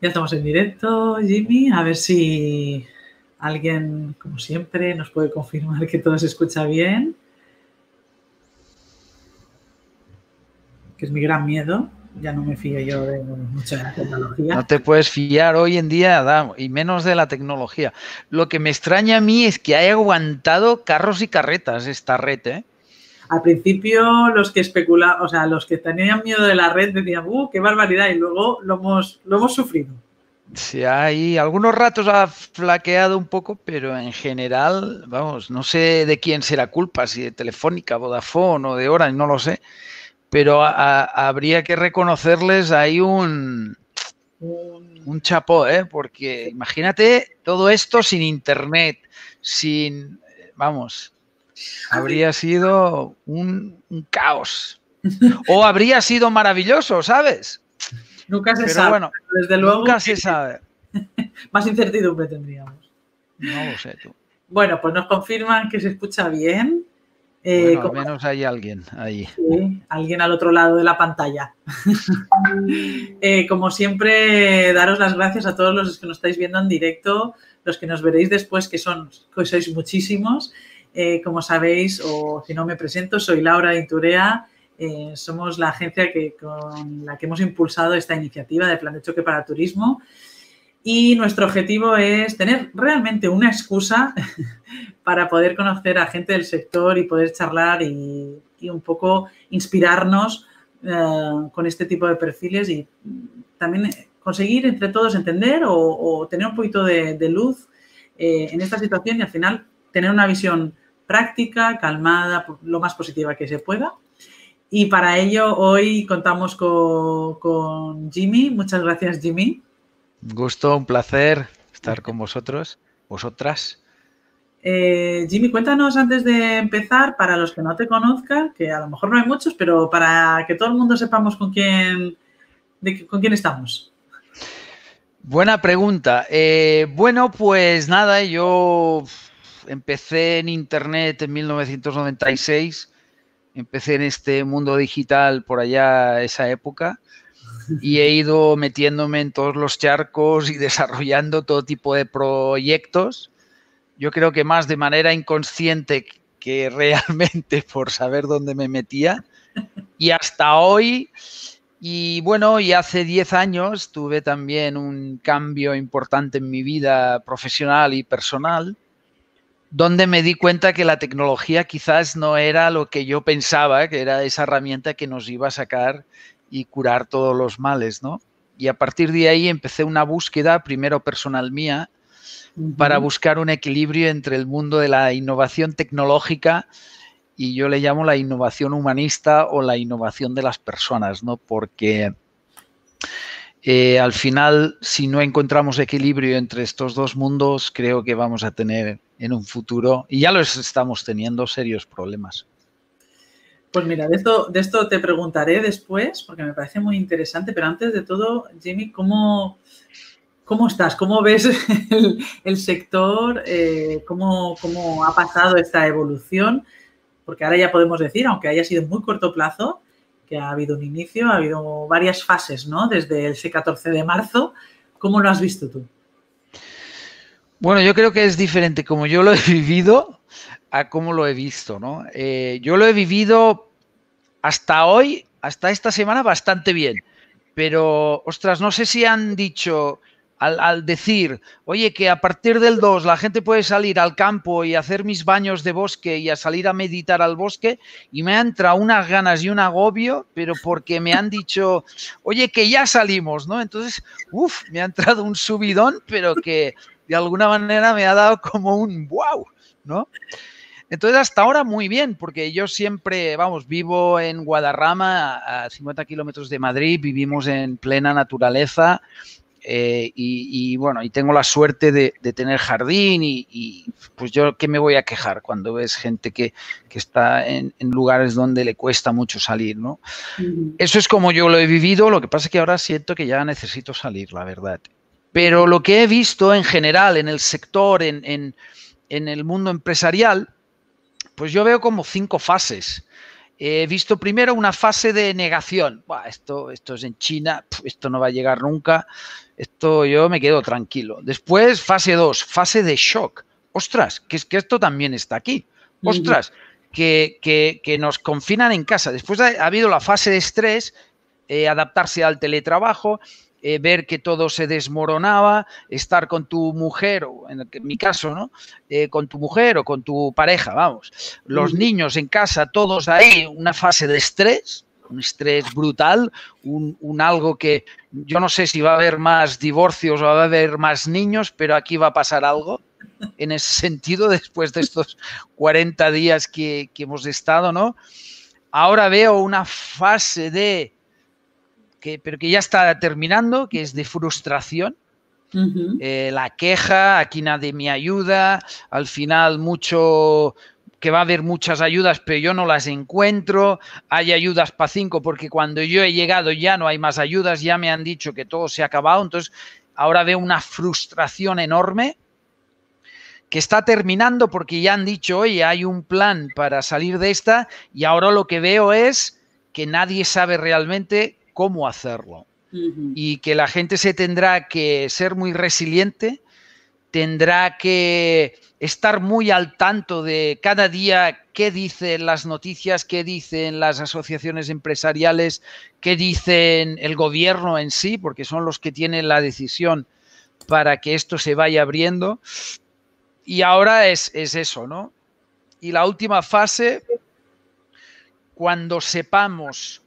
Ya estamos en directo, Jimmy. A ver si alguien, como siempre, nos puede confirmar que todo se escucha bien. Que es mi gran miedo. Ya no me fío yo de de la tecnología. No te puedes fiar hoy en día, Adam, y menos de la tecnología. Lo que me extraña a mí es que haya aguantado carros y carretas esta red, ¿eh? al principio los que especulaban, o sea, los que tenían miedo de la red decían, ¡uh, qué barbaridad! Y luego lo hemos, lo hemos sufrido. Sí, hay algunos ratos ha flaqueado un poco, pero en general, vamos, no sé de quién será culpa, si de Telefónica, Vodafone o de Orange, no lo sé, pero habría que reconocerles ahí un, un, chapó, ¿eh? porque imagínate todo esto sin internet, sin, vamos, Ah, habría sido un, caos. o habría sido maravilloso, ¿sabes? Nunca se sabe. Bueno, desde luego. Nunca se sabe. Más incertidumbre tendríamos. No lo sé tú. Bueno, pues nos confirman que se escucha bien. Eh, al menos hay alguien ahí. alguien al otro lado de la pantalla. Eh, como siempre, daros las gracias a todos los que nos estáis viendo en directo, los que nos veréis después, que son, que sois muchísimos. Eh, como sabéis, o si no me presento, soy Laura Inturea. Eh, somos la agencia que, con la que hemos impulsado esta iniciativa de Plan de Choque para Turismo. Y nuestro objetivo es tener realmente una excusa para poder conocer a gente del sector y poder charlar y, un poco inspirarnos eh, con este tipo de perfiles y también conseguir entre todos entender o, tener un poquito de, luz en esta situación y al final tener una visión práctica, calmada, lo más positiva que se pueda. Y para ello hoy contamos con, Jimmy. Muchas gracias, Jimmy. gusto, un placer estar con vosotros, vosotras. Eh, Jimmy, cuéntanos antes de empezar, para los que no te conozcan, que a lo mejor no hay muchos, pero para que todo el mundo sepamos con quién, con quién estamos. Buena pregunta. Eh, bueno, pues nada, yo empecé en Internet en 1996, empecé en este mundo digital por allá esa época y he ido metiéndome en todos los charcos y desarrollando todo tipo de proyectos. Yo creo que más de manera inconsciente que realmente por saber dónde me metía. Y hasta hoy, y bueno, y hace 10 años tuve también un cambio importante en mi vida profesional y personal donde me di cuenta que la tecnología quizás no era lo que yo pensaba, que era esa herramienta que nos iba a sacar y curar todos los males, ¿no? Y a partir de ahí empecé una búsqueda, primero personal mía, para buscar un equilibrio entre el mundo de la innovación tecnológica y yo le llamo la innovación humanista o la innovación de las personas, ¿no? Porque eh, al final, si no encontramos equilibrio entre estos dos mundos, creo que vamos a tener en un futuro, y ya los estamos teniendo, serios problemas. Pues mira, de esto, te preguntaré después, porque me parece muy interesante, pero antes de todo, Jimmy, ¿cómo, estás? ¿Cómo ves el, sector? Eh, ¿Cómo ha pasado esta evolución? Porque ahora ya podemos decir, aunque haya sido muy corto plazo, que ha habido un inicio, ha habido varias fases, ¿no? Desde el 14 de marzo. ¿Cómo lo has visto tú? Bueno, yo creo que es diferente como yo lo he vivido a cómo lo he visto, ¿no? Eh, yo lo he vivido hasta hoy, hasta esta semana, bastante bien. Pero, ostras, no sé si han dicho, al, decir, oye, que a partir del 2 la gente puede salir al campo y hacer mis baños de bosque y a salir a meditar al bosque, y me han entrado unas ganas y un agobio, pero porque me han dicho, oye, que ya salimos, ¿no? Entonces, uff, me ha entrado un subidón, pero que de alguna manera me ha dado como un wow, ¿no? Entonces, hasta ahora muy bien, porque yo siempre, vamos, vivo en Guadarrama, a 50 kilómetros de Madrid, vivimos en plena naturaleza, eh, y, bueno, y tengo la suerte de, tener jardín y, pues yo, ¿qué me voy a quejar cuando ves gente que, está en, lugares donde le cuesta mucho salir, ¿no? Eso es como yo lo he vivido, lo que pasa es que ahora siento que ya necesito salir, la verdad. Pero lo que he visto en general, en el sector, en, en el mundo empresarial, pues yo veo como cinco fases. He visto primero una fase de negación. esto, esto es en China, esto no va a llegar nunca. Esto yo me quedo tranquilo. Después, fase 2, fase de shock. Ostras, que es que esto también está aquí. Ostras, que, que, que nos confinan en casa. Después ha, habido la fase de estrés, eh, adaptarse al teletrabajo eh, ver que todo se desmoronaba, estar con tu mujer, o en mi caso, ¿no? Eh, con tu mujer o con tu pareja, vamos. Los niños en casa, todos ahí, una fase de estrés, un estrés brutal, un, algo que yo no sé si va a haber más divorcios o va a haber más niños, pero aquí va a pasar algo en ese sentido después de estos 40 días que hemos estado, ¿no? Ahora veo una fase de pero que ya está terminando, que es de frustración. Eh, la queja, aquí nadie me ayuda, al final mucho, que va a haber muchas ayudas, pero yo no las encuentro. Hay ayudas para cinco, porque cuando yo he llegado ya no hay más ayudas, ya me han dicho que todo se ha acabado. Entonces, ahora veo una frustración enorme que está terminando porque ya han dicho, oye, hay un plan para salir de esta, y ahora lo que veo es que nadie sabe realmente cómo hacerlo. Y que la gente se tendrá que ser muy resiliente, tendrá que estar muy al tanto de cada día qué dicen las noticias, qué dicen las asociaciones empresariales, qué dicen el gobierno en sí, porque son los que tienen la decisión para que esto se vaya abriendo. Y ahora es, es eso, ¿no? Y la última fase, cuando sepamos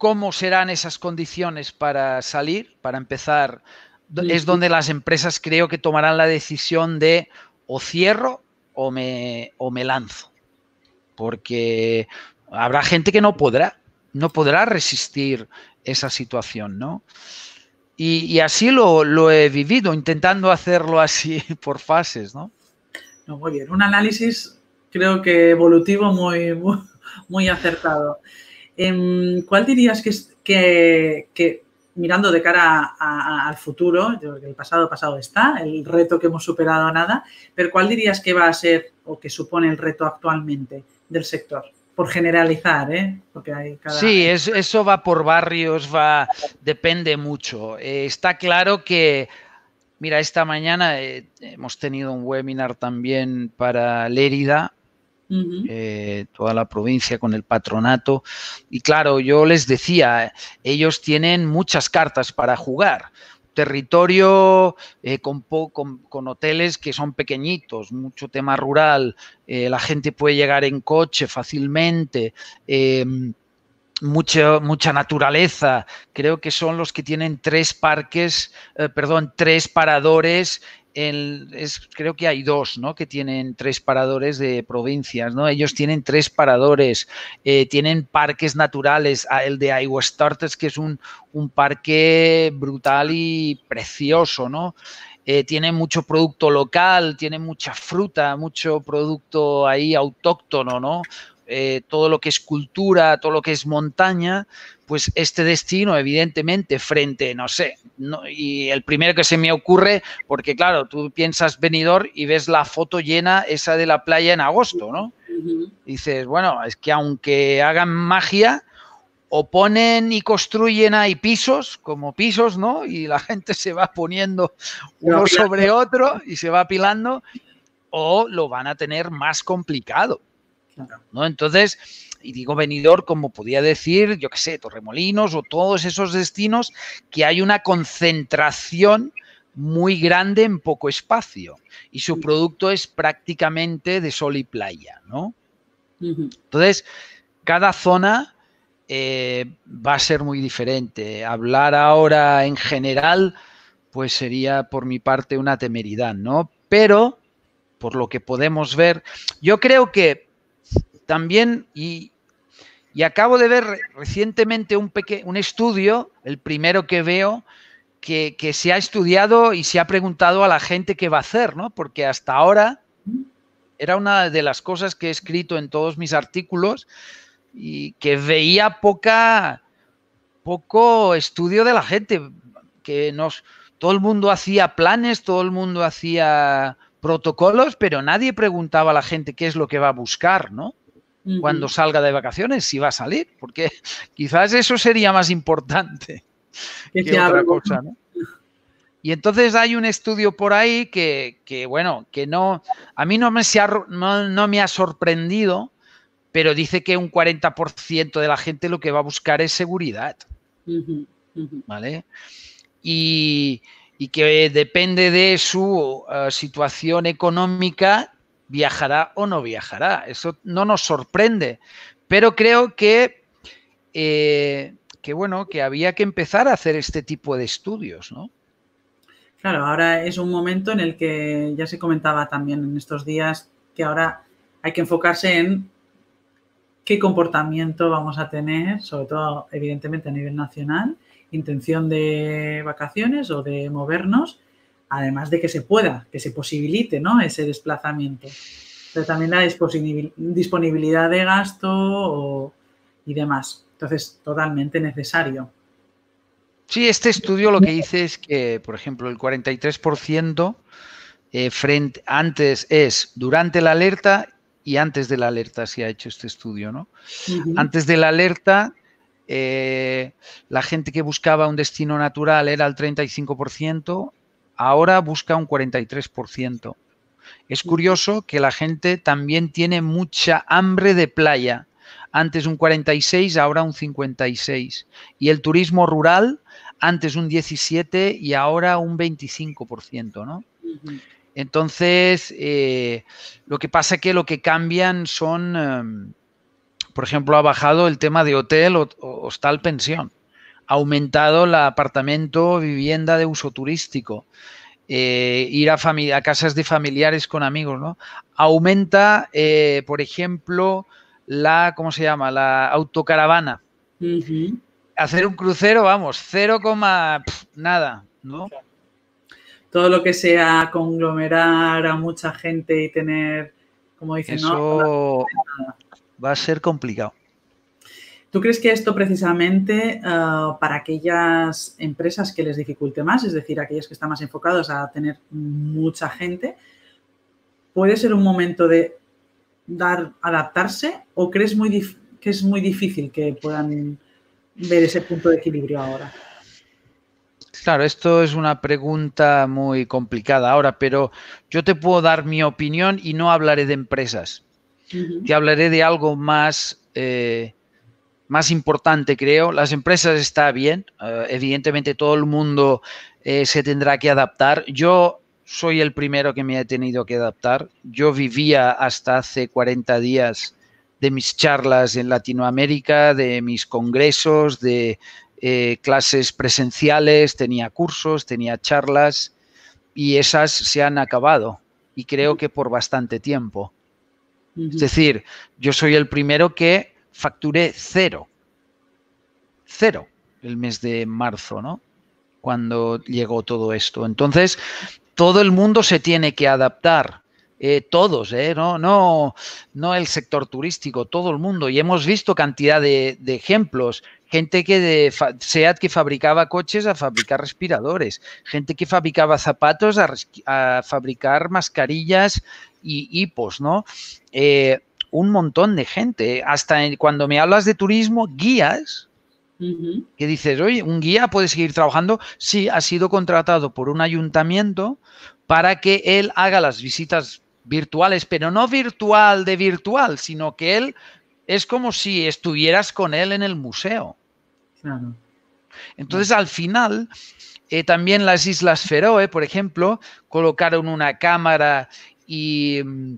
cómo serán esas condiciones para salir, para empezar, es donde las empresas creo que tomarán la decisión de o cierro o me, o me lanzo. Porque habrá gente que no podrá, no podrá resistir esa situación, ¿no? Y, así lo, he vivido, intentando hacerlo así por fases, ¿no? ¿no? Muy bien, un análisis creo que evolutivo muy, muy acertado. Em, ¿Cuál dirías que, mirando de cara al futuro, el pasado pasado está, el reto que hemos superado nada, pero ¿cuál dirías que va a ser o que supone el reto actualmente del sector? Por generalizar, ¿eh? hay cada... Sí, eso va por barrios, va, depende mucho. Eh, está claro que, mira, esta mañana eh, hemos tenido un webinar también para Lérida eh, toda la provincia con el patronato. Y claro, yo les decía, ellos tienen muchas cartas para jugar territorio eh, con, con, con, hoteles que son pequeñitos, mucho tema rural, eh, la gente puede llegar en coche fácilmente, em, mucho, mucha naturaleza. Creo que son los que tienen tres parques, eh, perdón, tres paradores. creo que hay dos, ¿no? Que tienen tres paradores de provincias, ¿no? Ellos tienen tres paradores, eh, tienen parques naturales, ah, el de Iowa Starters, que es un, parque brutal y precioso, ¿no? Eh, tiene mucho producto local, tiene mucha fruta, mucho producto ahí autóctono, ¿no? Eh, todo lo que es cultura, todo lo que es montaña, pues este destino, evidentemente, frente, no sé, y el primero que se me ocurre, porque claro, tú piensas venidor y ves la foto llena esa de la playa en agosto, ¿no? Dices, bueno, es que aunque hagan magia, o ponen y construyen ahí pisos, como pisos, ¿no? Y la gente se va poniendo uno sobre otro y se va apilando, o lo van a tener más complicado. ¿no? Entonces, y digo venidor como podía decir, yo qué sé, Torremolinos o todos esos destinos que hay una concentración muy grande en poco espacio y su mm. producto es prácticamente de sol y playa, ¿no? Entonces, cada zona eh, va a ser muy diferente. Hablar ahora en general, pues sería por mi parte una temeridad, ¿no? Pero, por lo que podemos ver, yo creo que también, y, acabo de ver recientemente un, un estudio, el primero que veo, que, se ha estudiado y se ha preguntado a la gente qué va a hacer, ¿no? Porque hasta ahora era una de las cosas que he escrito en todos mis artículos y que veía poca, poco estudio de la gente, que nos, todo el mundo hacía planes, todo el mundo hacía protocolos, pero nadie preguntaba a la gente qué es lo que va a buscar, ¿no? cuando salga de vacaciones, si va a salir, porque quizás eso sería más importante que, otra cosa, Y entonces hay un estudio por ahí que, bueno, que no, a mí no me, ha, sorprendido, pero dice que un 40% de la gente lo que va a buscar es seguridad. ¿Vale? Y, que depende de su eh, situación económica, viajará o no viajará. Eso no nos sorprende. Pero creo eh, que, bueno, que había que empezar a hacer este tipo de estudios, ¿no? Claro, ahora es un momento en el que ya se comentaba también en estos días que ahora hay que enfocarse en qué comportamiento vamos a tener, sobre todo evidentemente a nivel nacional, intención de vacaciones o de movernos además de que se pueda, que se posibilite ¿no? ese desplazamiento. Pero también la disponibilidad de gasto y demás. Entonces, totalmente necesario. Sí, este estudio lo que dice es que, por ejemplo, el 43% eh, frente, antes es durante la alerta y antes de la alerta se ha hecho este estudio, ¿no? Antes de la alerta, eh, la gente que buscaba un destino natural era el 35% ahora busca un 43%. Es curioso que la gente también tiene mucha hambre de playa. Antes un 46, ahora un 56. Y el turismo rural, antes un 17 y ahora un 25%, ¿no? Entonces, eh, lo que pasa es que lo que cambian son, em, por ejemplo, ha bajado el tema de hotel o hostal pensión aumentado el apartamento, vivienda de uso turístico, eh, ir a, casas de familiares con amigos, ¿no? Aumenta, eh, por ejemplo, la, ¿cómo se llama? La autocaravana. Hacer un crucero, vamos, 0, nada, ¿no? Todo lo que sea conglomerar a mucha gente y tener, como dicen, Eso ¿no? va a ser complicado. ¿Tú crees que esto precisamente eh, para aquellas empresas que les dificulte más, es decir, aquellas que están más enfocadas a tener mucha gente, puede ser un momento de dar, adaptarse o crees que es muy difícil que puedan ver ese punto de equilibrio ahora? Claro, esto es una pregunta muy complicada ahora, pero yo te puedo dar mi opinión y no hablaré de empresas. Te hablaré de algo más eh, más importante, creo. Las empresas está bien, eh, evidentemente todo el mundo eh, se tendrá que adaptar. Yo soy el primero que me he tenido que adaptar. Yo vivía hasta hace 40 días de mis charlas en Latinoamérica, de mis congresos, de eh, clases presenciales, tenía cursos, tenía charlas y esas se han acabado y creo que por bastante tiempo. Es decir, yo soy el primero que facturé cero. Cero el mes de marzo, ¿no? Cuando llegó todo esto. Entonces, todo el mundo se tiene que adaptar. Eh, todos, eh, no, no, el sector turístico, todo el mundo. Y hemos visto cantidad de, ejemplos. Gente que que fabricaba coches a fabricar respiradores, gente que fabricaba zapatos a, fabricar mascarillas y hipos, ¿no? Eh, un montón de gente. ¿eh? Hasta cuando me hablas de turismo, guías, que dices, oye, un guía puede seguir trabajando. Sí, ha sido contratado por un ayuntamiento para que él haga las visitas virtuales, pero no virtual de virtual, sino que él es como si estuvieras con él en el museo. Entonces, al final, eh, también las Islas Feroe, por ejemplo, colocaron una cámara y mm,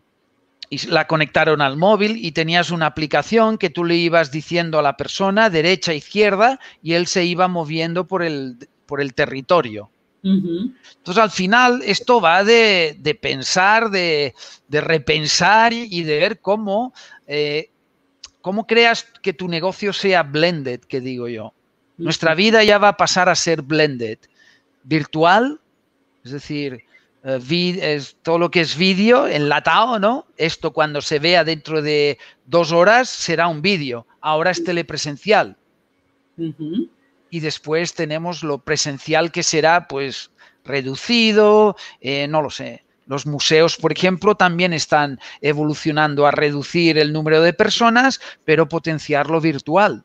y la conectaron al móvil y tenías una aplicación que tú le ibas diciendo a la persona derecha, izquierda y él se iba moviendo por el, por el territorio. Entonces al final esto va de, pensar, de, repensar y de ver cómo, eh, cómo creas que tu negocio sea blended, que digo yo. Nuestra vida ya va a pasar a ser blended, virtual, es decir, eh, es todo lo que es vídeo enlatado, ¿no? Esto cuando se vea dentro de dos horas será un vídeo. Ahora es telepresencial. Y después tenemos lo presencial que será pues reducido, eh, no lo sé. Los museos, por ejemplo, también están evolucionando a reducir el número de personas, pero potenciar lo virtual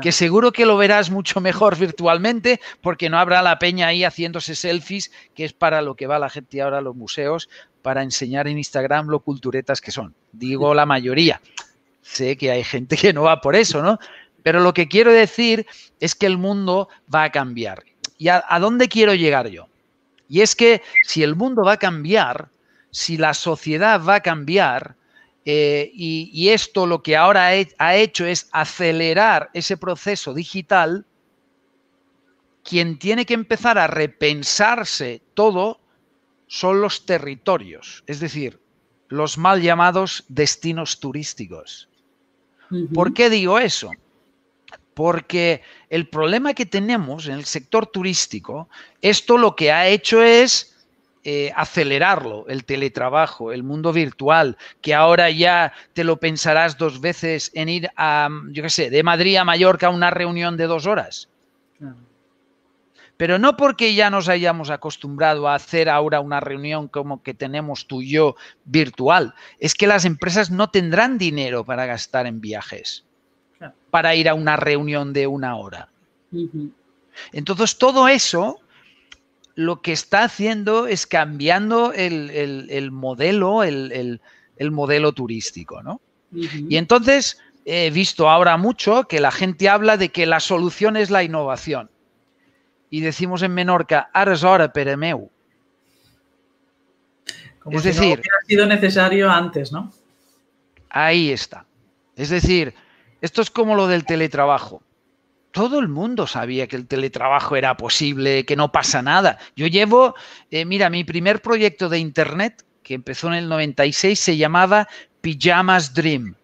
que seguro que lo verás mucho mejor virtualmente, porque no habrá la peña ahí haciéndose selfies, que es para lo que va la gente ahora a los museos, para enseñar en Instagram lo culturetas que son. Digo la mayoría. Sé que hay gente que no va por eso, ¿no? Pero lo que quiero decir es que el mundo va a cambiar. ¿Y a dónde quiero llegar yo? Y es que si el mundo va a cambiar, si la sociedad va a cambiar, eh, y, esto lo que ahora ha hecho es acelerar ese proceso digital. Quien tiene que empezar a repensarse todo son los territorios, es decir, los mal llamados destinos turísticos. ¿Por qué digo eso? Porque el problema que tenemos en el sector turístico, esto lo que ha hecho es eh, acelerarlo, el teletrabajo, el mundo virtual, que ahora ya te lo pensarás dos veces en ir a, yo qué sé, de Madrid a Mallorca a una reunión de dos horas. Pero no porque ya nos hayamos acostumbrado a hacer ahora una reunión como que tenemos tú y yo virtual, es que las empresas no tendrán dinero para gastar en viajes, para ir a una reunión de una hora. Entonces todo eso lo que está haciendo es cambiando el, modelo, el, modelo turístico, ¿no? Y entonces he visto ahora mucho que la gente habla de que la solución es la innovación. Y decimos en Menorca, ahora es peremeu. Como es decir, ha sido necesario antes, ¿no? Ahí está. Es decir, esto es como lo del teletrabajo todo el mundo sabía que el teletrabajo era posible, que no pasa nada. Yo llevo, eh, mira, mi primer proyecto de Internet, que empezó en el 96, se llamaba Pijamas Dream.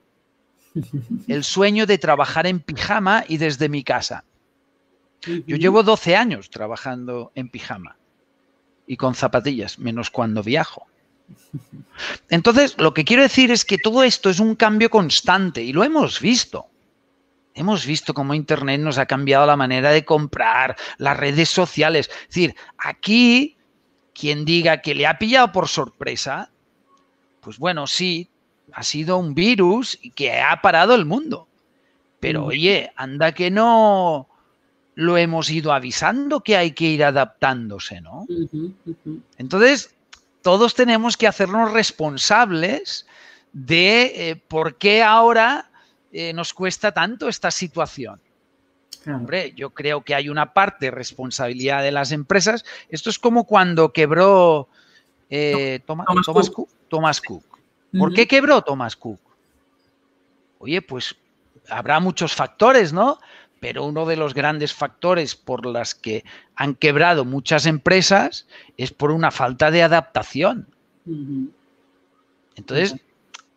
El sueño de trabajar en pijama y desde mi casa. Yo llevo 12 años trabajando en pijama y con zapatillas, menos cuando viajo. Entonces, lo que quiero decir es que todo esto es un cambio constante y lo hemos visto. Hemos visto cómo Internet nos ha cambiado la manera de comprar, las redes sociales. Es decir, aquí quien diga que le ha pillado por sorpresa, pues bueno, sí, ha sido un virus que ha parado el mundo. Pero mm. oye, anda que no lo hemos ido avisando que hay que ir adaptándose, ¿no? Entonces, todos tenemos que hacernos responsables de eh, por qué ahora eh, nos cuesta tanto esta situación? Hombre, yo creo que hay una parte responsabilidad de las empresas. Esto es como cuando quebró eh, Thomas, Cook. ¿Por qué quebró Thomas Cook? Oye, pues habrá muchos factores, ¿no? Pero uno de los grandes factores por las que han quebrado muchas empresas es por una falta de adaptación. Entonces,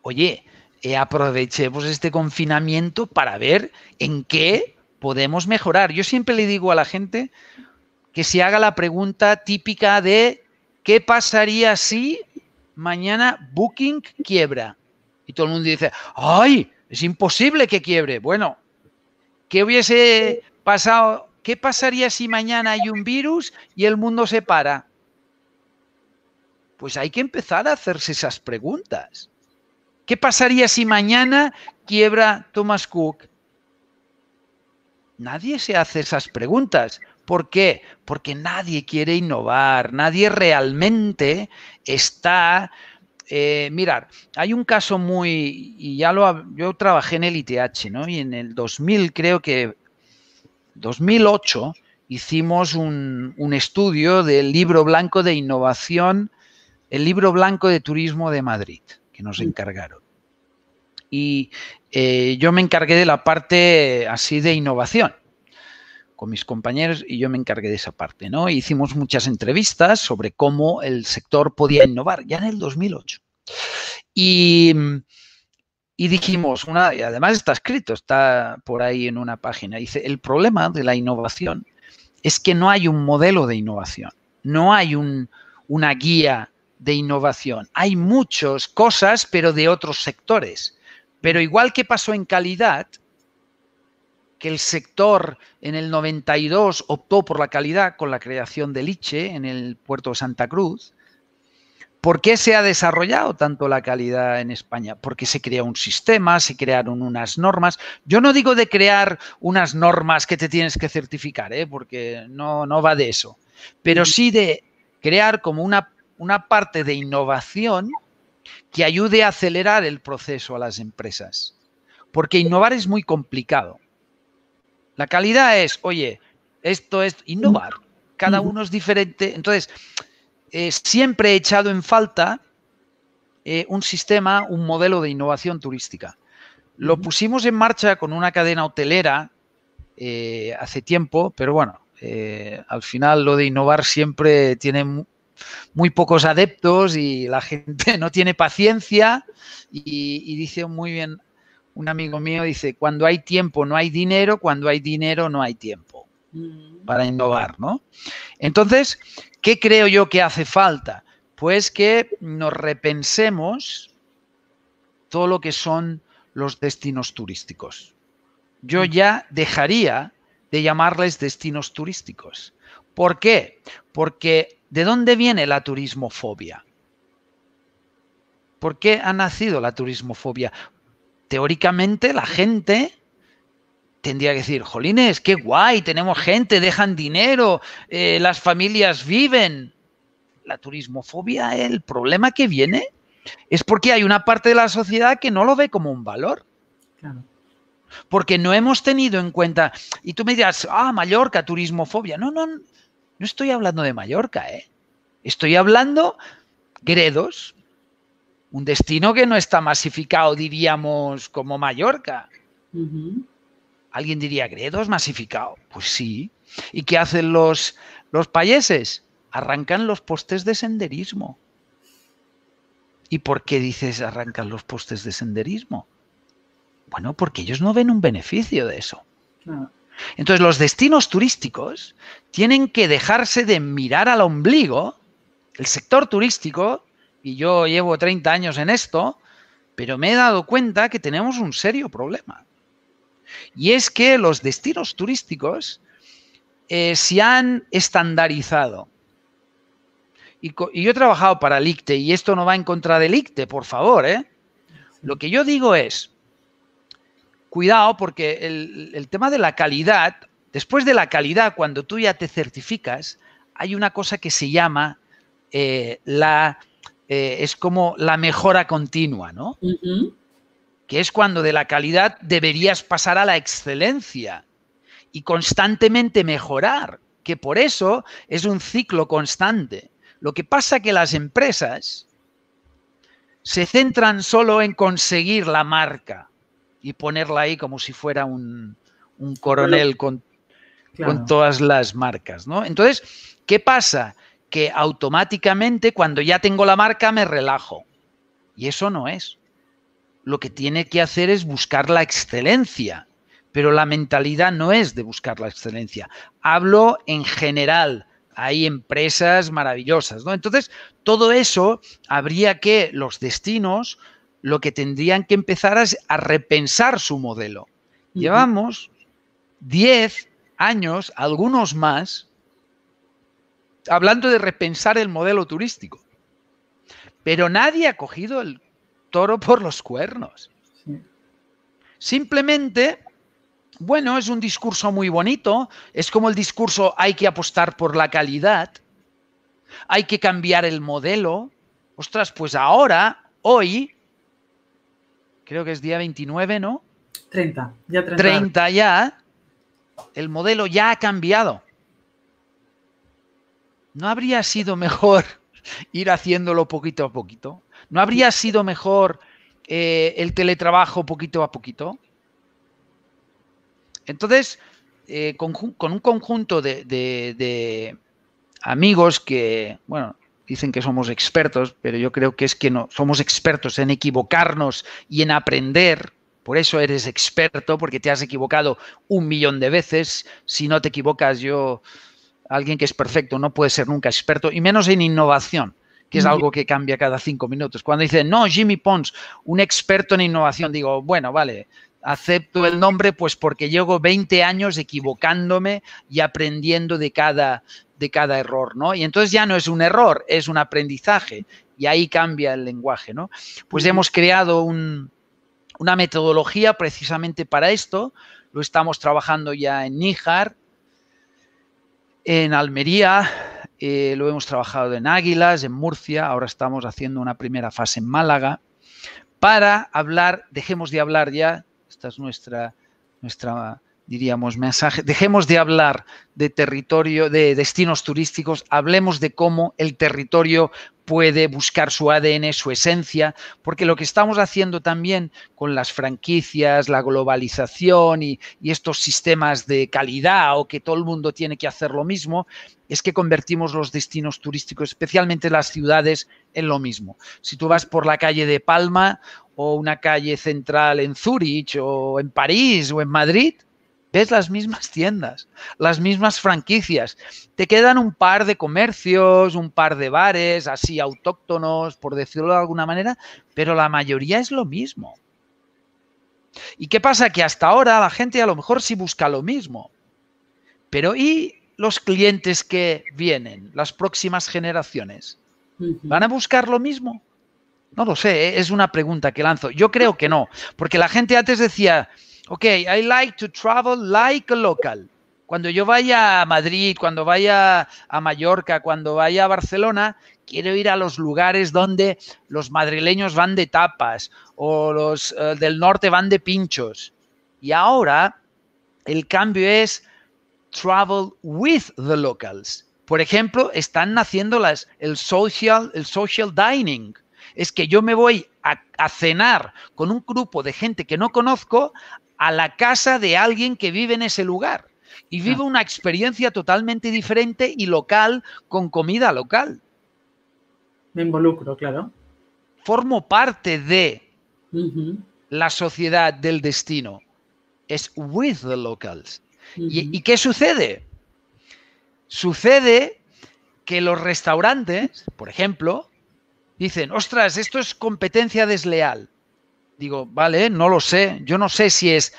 oye, eh, aprovechemos este confinamiento para ver en qué podemos mejorar. Yo siempre le digo a la gente que se haga la pregunta típica de ¿qué pasaría si mañana Booking quiebra? Y todo el mundo dice, ¡ay! Es imposible que quiebre. Bueno, ¿qué hubiese pasado? ¿Qué pasaría si mañana hay un virus y el mundo se para? Pues hay que empezar a hacerse esas preguntas. ¿Qué pasaría si mañana quiebra Thomas Cook? Nadie se hace esas preguntas. ¿Por qué? Porque nadie quiere innovar, nadie realmente está... Eh, mirar, hay un caso muy, y ya lo, yo trabajé en el ITH, ¿no? Y en el 2000, creo que 2008, hicimos un estudio del libro blanco de innovación, el libro blanco de turismo de Madrid que nos encargaron. Y eh, yo me encargué de la parte así de innovación con mis compañeros y yo me encargué de esa parte, ¿no? Hicimos muchas entrevistas sobre cómo el sector podía innovar, ya en el 2008. Y, dijimos, una, y además está escrito, está por ahí en una página, dice, el problema de la innovación es que no hay un modelo de innovación, no hay una guía de innovación. Hay muchas cosas, pero de otros sectores. Pero igual que pasó en calidad, que el sector en el 92 optó por la calidad con la creación de Liche en el puerto de Santa Cruz, ¿por qué se ha desarrollado tanto la calidad en España? Porque se creó un sistema, se crearon unas normas. Yo no digo de crear unas normas que te tienes que certificar, ¿eh? porque no, no va de eso, pero mm. sí de crear como una una parte de innovación que ayude a acelerar el proceso a las empresas. Porque innovar es muy complicado. La calidad es, oye, esto es innovar. Cada uno es diferente. Entonces, eh, siempre he echado en falta eh, un sistema, un modelo de innovación turística. Lo pusimos en marcha con una cadena hotelera eh, hace tiempo, pero bueno, al final lo de innovar siempre tiene muy pocos adeptos y la gente no tiene paciencia y, dice muy bien un amigo mío, dice, cuando hay tiempo no hay dinero, cuando hay dinero no hay tiempo mm. para innovar, ¿no? Entonces, ¿qué creo yo que hace falta? Pues que nos repensemos todo lo que son los destinos turísticos. Yo mm. ya dejaría de llamarles destinos turísticos. ¿Por qué? Porque ¿De dónde viene la turismofobia? ¿Por qué ha nacido la turismofobia? Teóricamente la gente tendría que decir, jolines, qué guay, tenemos gente, dejan dinero, eh, las familias viven. La turismofobia, el problema que viene es porque hay una parte de la sociedad que no lo ve como un valor. Porque no hemos tenido en cuenta, y tú me dirás, ah, Mallorca, turismofobia. No, no, no estoy hablando de Mallorca, ¿eh? Estoy hablando Gredos, un destino que no está masificado, diríamos, como Mallorca. Alguien diría, Gredos masificado. Pues sí. ¿Y qué hacen los, los payeses? Arrancan los postes de senderismo. ¿Y por qué dices arrancan los postes de senderismo? Bueno, porque ellos no ven un beneficio de eso. Entonces los destinos turísticos tienen que dejarse de mirar al ombligo. El sector turístico, y yo llevo 30 años en esto, pero me he dado cuenta que tenemos un serio problema. Y es que los destinos turísticos eh, se han estandarizado. Y, yo he trabajado para el ICTE, y esto no va en contra del ICTE, por favor. ¿eh? Lo que yo digo es, cuidado porque el, tema de la calidad, después de la calidad, cuando tú ya te certificas, hay una cosa que se llama eh, la eh, es como la mejora continua, ¿no? Que es cuando de la calidad deberías pasar a la excelencia y constantemente mejorar, que por eso es un ciclo constante. Lo que pasa que las empresas se centran solo en conseguir la marca y ponerla ahí como si fuera un, coronel con, con todas las marcas, ¿no? Entonces, ¿qué pasa? Que automáticamente cuando ya tengo la marca me relajo. Y eso no es. Lo que tiene que hacer es buscar la excelencia, pero la mentalidad no es de buscar la excelencia. Hablo en general, hay empresas maravillosas, ¿no? Entonces, todo eso habría que los destinos lo que tendrían que empezar es a repensar su modelo. Llevamos 10 años, algunos más, hablando de repensar el modelo turístico. Pero nadie ha cogido el toro por los cuernos. Simplemente, bueno, es un discurso muy bonito, es como el discurso hay que apostar por la calidad, hay que cambiar el modelo. Ostras, pues ahora, hoy, creo que es día 29, ¿no? 30, ya 30. 30 ya, el modelo ya ha cambiado. ¿No habría sido mejor ir haciéndolo poquito a poquito? ¿No habría sido mejor eh, el teletrabajo poquito a poquito? Entonces, eh, con, un conjunto de, de amigos que, bueno, dicen que somos expertos, pero yo creo que es que no, somos expertos en equivocarnos y en aprender. Por eso eres experto, porque te has equivocado un millón de veces. Si no te equivocas, yo, alguien que es perfecto no puede ser nunca experto, y menos en innovación, que es algo que cambia cada cinco minutos. Cuando dicen, no, Jimmy Pons, un experto en innovación, digo, bueno, vale, acepto el nombre pues porque llevo 20 años equivocándome y aprendiendo de cada, de cada error, ¿no? Y entonces ya no es un error, es un aprendizaje y ahí cambia el lenguaje, ¿no? Pues hemos creado una metodología precisamente para esto, lo estamos trabajando ya en Níjar, en Almería, eh, lo hemos trabajado en Águilas, en Murcia, ahora estamos haciendo una primera fase en Málaga, para hablar, dejemos de hablar ya esta es nuestra, nuestra diríamos, mensaje, dejemos de hablar de territorio, de destinos turísticos, hablemos de cómo el territorio puede buscar su ADN, su esencia, porque lo que estamos haciendo también con las franquicias, la globalización y, y estos sistemas de calidad o que todo el mundo tiene que hacer lo mismo, es que convertimos los destinos turísticos, especialmente las ciudades, en lo mismo. Si tú vas por la calle de Palma o una calle central en Zurich o en París o en Madrid, ves las mismas tiendas, las mismas franquicias. Te quedan un par de comercios, un par de bares, así autóctonos, por decirlo de alguna manera, pero la mayoría es lo mismo. ¿Y qué pasa? Que hasta ahora la gente a lo mejor sí busca lo mismo. Pero ¿y los clientes que vienen, las próximas generaciones? ¿Van a buscar lo mismo? No lo sé, ¿eh? es una pregunta que lanzo. Yo creo que no, porque la gente antes decía, ok, I like to travel like a local. Cuando yo vaya a Madrid, cuando vaya a Mallorca, cuando vaya a Barcelona, quiero ir a los lugares donde los madrileños van de tapas o los eh, del norte van de pinchos. Y ahora el cambio es travel with the locals. Por ejemplo, están naciendo las, el, social, el social dining. Es que yo me voy a, cenar con un grupo de gente que no conozco a la casa de alguien que vive en ese lugar y vive ah. una experiencia totalmente diferente y local con comida local. Me involucro, claro. Formo parte de la sociedad del destino. Es with the locals. ¿Y qué sucede? Sucede que los restaurantes, por ejemplo, dicen, ostras, esto es competencia desleal digo, vale, no lo sé, yo no sé si es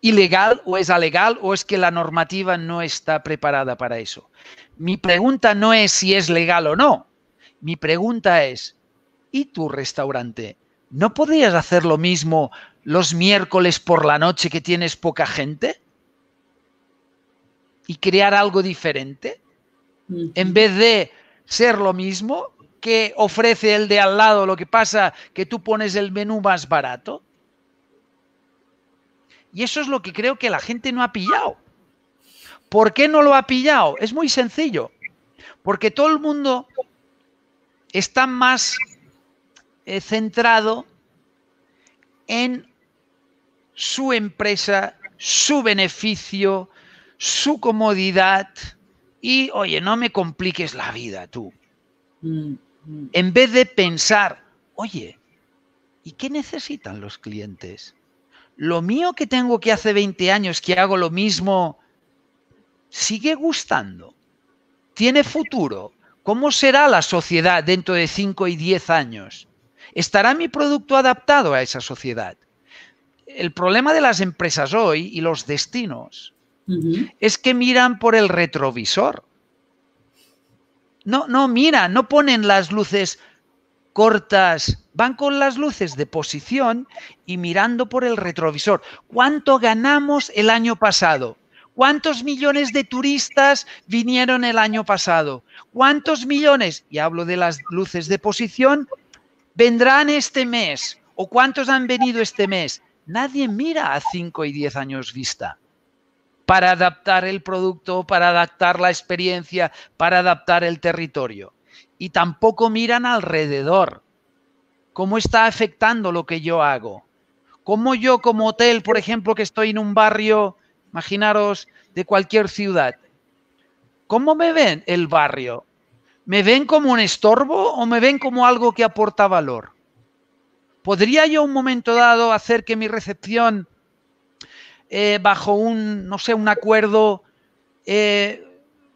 ilegal o es alegal o es que la normativa no está preparada para eso. Mi pregunta no es si es legal o no, mi pregunta es, ¿y tu restaurante? ¿No podrías hacer lo mismo los miércoles por la noche que tienes poca gente? ¿Y crear algo diferente? En vez de ser lo mismo, que ofrece el de al lado, lo que pasa que tú pones el menú más barato. Y eso es lo que creo que la gente no ha pillado. ¿Por qué no lo ha pillado? Es muy sencillo. Porque todo el mundo está más eh, centrado en su empresa, su beneficio, su comodidad y, oye, no me compliques la vida tú. Mm. En vez de pensar, oye, ¿y qué necesitan los clientes? ¿Lo mío que tengo que hace 20 años que hago lo mismo sigue gustando? ¿Tiene futuro? ¿Cómo será la sociedad dentro de 5 y 10 años? ¿Estará mi producto adaptado a esa sociedad? El problema de las empresas hoy y los destinos es que miran por el retrovisor. No, no, mira, no ponen las luces cortas, van con las luces de posición y mirando por el retrovisor. ¿Cuánto ganamos el año pasado? ¿Cuántos millones de turistas vinieron el año pasado? ¿Cuántos millones, y hablo de las luces de posición, vendrán este mes? ¿O cuántos han venido este mes? Nadie mira a 5 y 10 años vista para adaptar el producto, para adaptar la experiencia, para adaptar el territorio. Y tampoco miran alrededor. ¿Cómo está afectando lo que yo hago? ¿Cómo yo como hotel, por ejemplo, que estoy en un barrio, imaginaros, de cualquier ciudad, ¿cómo me ven el barrio? ¿Me ven como un estorbo o me ven como algo que aporta valor? ¿Podría yo un momento dado hacer que mi recepción eh, bajo un, no sé, un acuerdo, eh,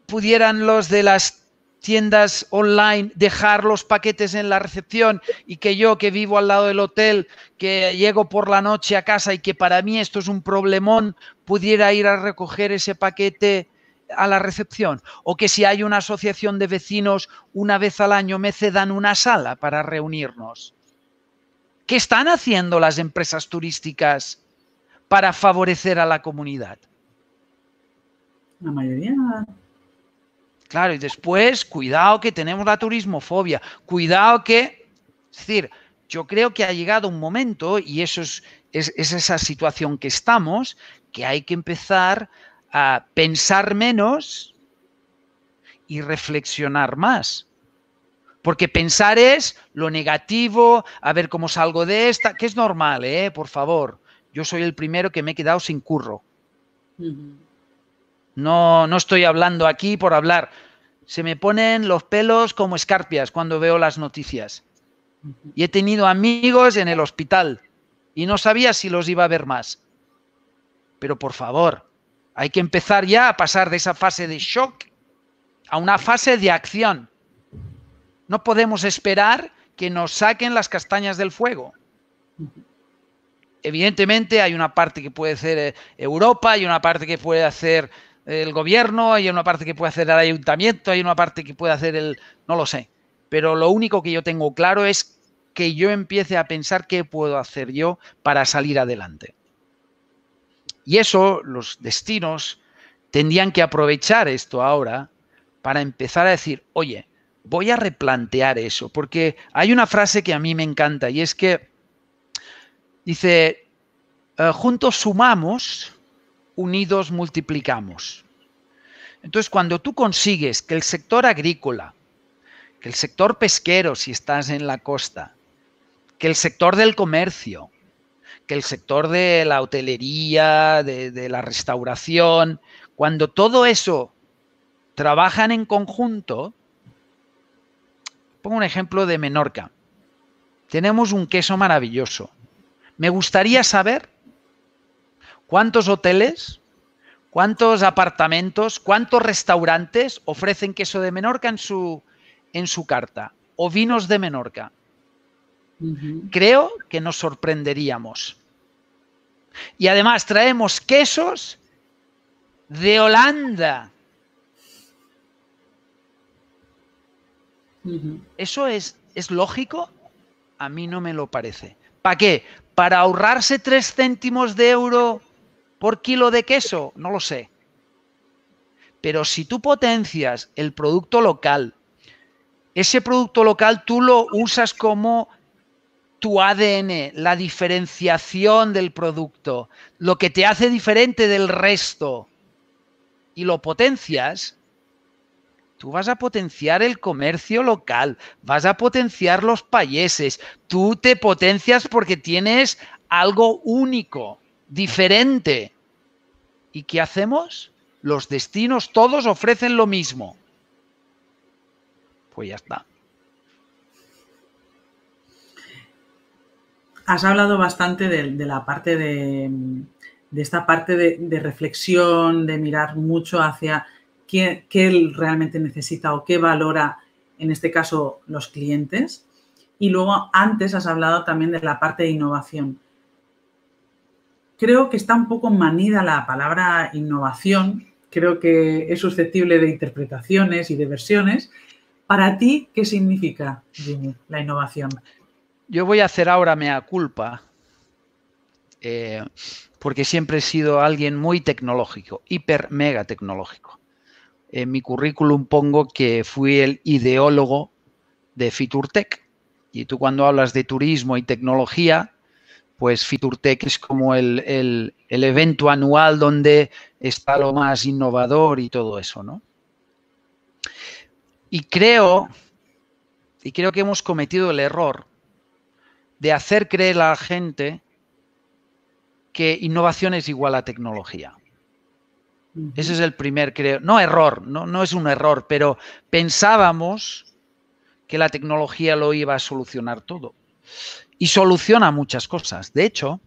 pudieran los de las tiendas online dejar los paquetes en la recepción y que yo que vivo al lado del hotel, que llego por la noche a casa y que para mí esto es un problemón, pudiera ir a recoger ese paquete a la recepción. O que si hay una asociación de vecinos, una vez al año me cedan una sala para reunirnos. ¿Qué están haciendo las empresas turísticas para favorecer a la comunidad? La mayoría. Claro, y después, cuidado que tenemos la turismofobia, cuidado que, es decir, yo creo que ha llegado un momento, y eso es, esa situación que estamos, que hay que empezar a pensar menos y reflexionar más. Porque pensar es lo negativo, a ver cómo salgo de esta, que es normal, ¿eh? por favor. Yo soy el primero que me he quedado sin curro. No, no estoy hablando aquí por hablar. Se me ponen los pelos como escarpias cuando veo las noticias. Y he tenido amigos en el hospital y no sabía si los iba a ver más. Pero por favor, hay que empezar ya a pasar de esa fase de shock a una fase de acción. No podemos esperar que nos saquen las castañas del fuego. Evidentemente hay una parte que puede ser eh, Europa, hay una parte que puede hacer eh, el gobierno, hay una parte que puede hacer el ayuntamiento, hay una parte que puede hacer el... no lo sé. Pero lo único que yo tengo claro es que yo empiece a pensar qué puedo hacer yo para salir adelante. Y eso los destinos tendrían que aprovechar esto ahora para empezar a decir, oye, voy a replantear eso, porque hay una frase que a mí me encanta y es que Dice, eh, juntos sumamos, unidos multiplicamos. Entonces, cuando tú consigues que el sector agrícola, que el sector pesquero, si estás en la costa, que el sector del comercio, que el sector de la hotelería, de, de la restauración, cuando todo eso trabajan en conjunto, pongo un ejemplo de Menorca. Tenemos un queso maravilloso me gustaría saber cuántos hoteles, cuántos apartamentos, cuántos restaurantes ofrecen queso de Menorca en su, en su carta o vinos de Menorca. Creo que nos sorprenderíamos. Y además traemos quesos de Holanda. ¿Eso es, es lógico? A mí no me lo parece. ¿Para qué? para ahorrarse tres céntimos de euro por kilo de queso, no lo sé. Pero si tú potencias el producto local, ese producto local tú lo usas como tu ADN, la diferenciación del producto, lo que te hace diferente del resto, y lo potencias, Tú vas a potenciar el comercio local, vas a potenciar los países, tú te potencias porque tienes algo único, diferente. ¿Y qué hacemos? Los destinos todos ofrecen lo mismo. Pues ya está. Has hablado bastante de, la parte de, de esta parte de, reflexión, de mirar mucho hacia qué, él realmente necesita o qué valora, en este caso, los clientes. Y luego, antes has hablado también de la parte de innovación. Creo que está un poco manida la palabra innovación, creo que es susceptible de interpretaciones y de versiones. Para ti, ¿qué significa, Jimmy, la innovación? Yo voy a hacer ahora mea culpa, eh, porque siempre he sido alguien muy tecnológico, hiper mega tecnológico en mi currículum pongo que fui el ideólogo de Fiturtech. Y tú cuando hablas de turismo y tecnología, pues Fiturtech es como el, evento anual donde está lo más innovador y todo eso, ¿no? Y creo, y creo que hemos cometido el error de hacer creer a la gente que innovación es igual a tecnología. Ese es el primer, creo. No error, no, no es un error, pero pensábamos que la tecnología lo iba a solucionar todo. Y soluciona muchas cosas. De hecho,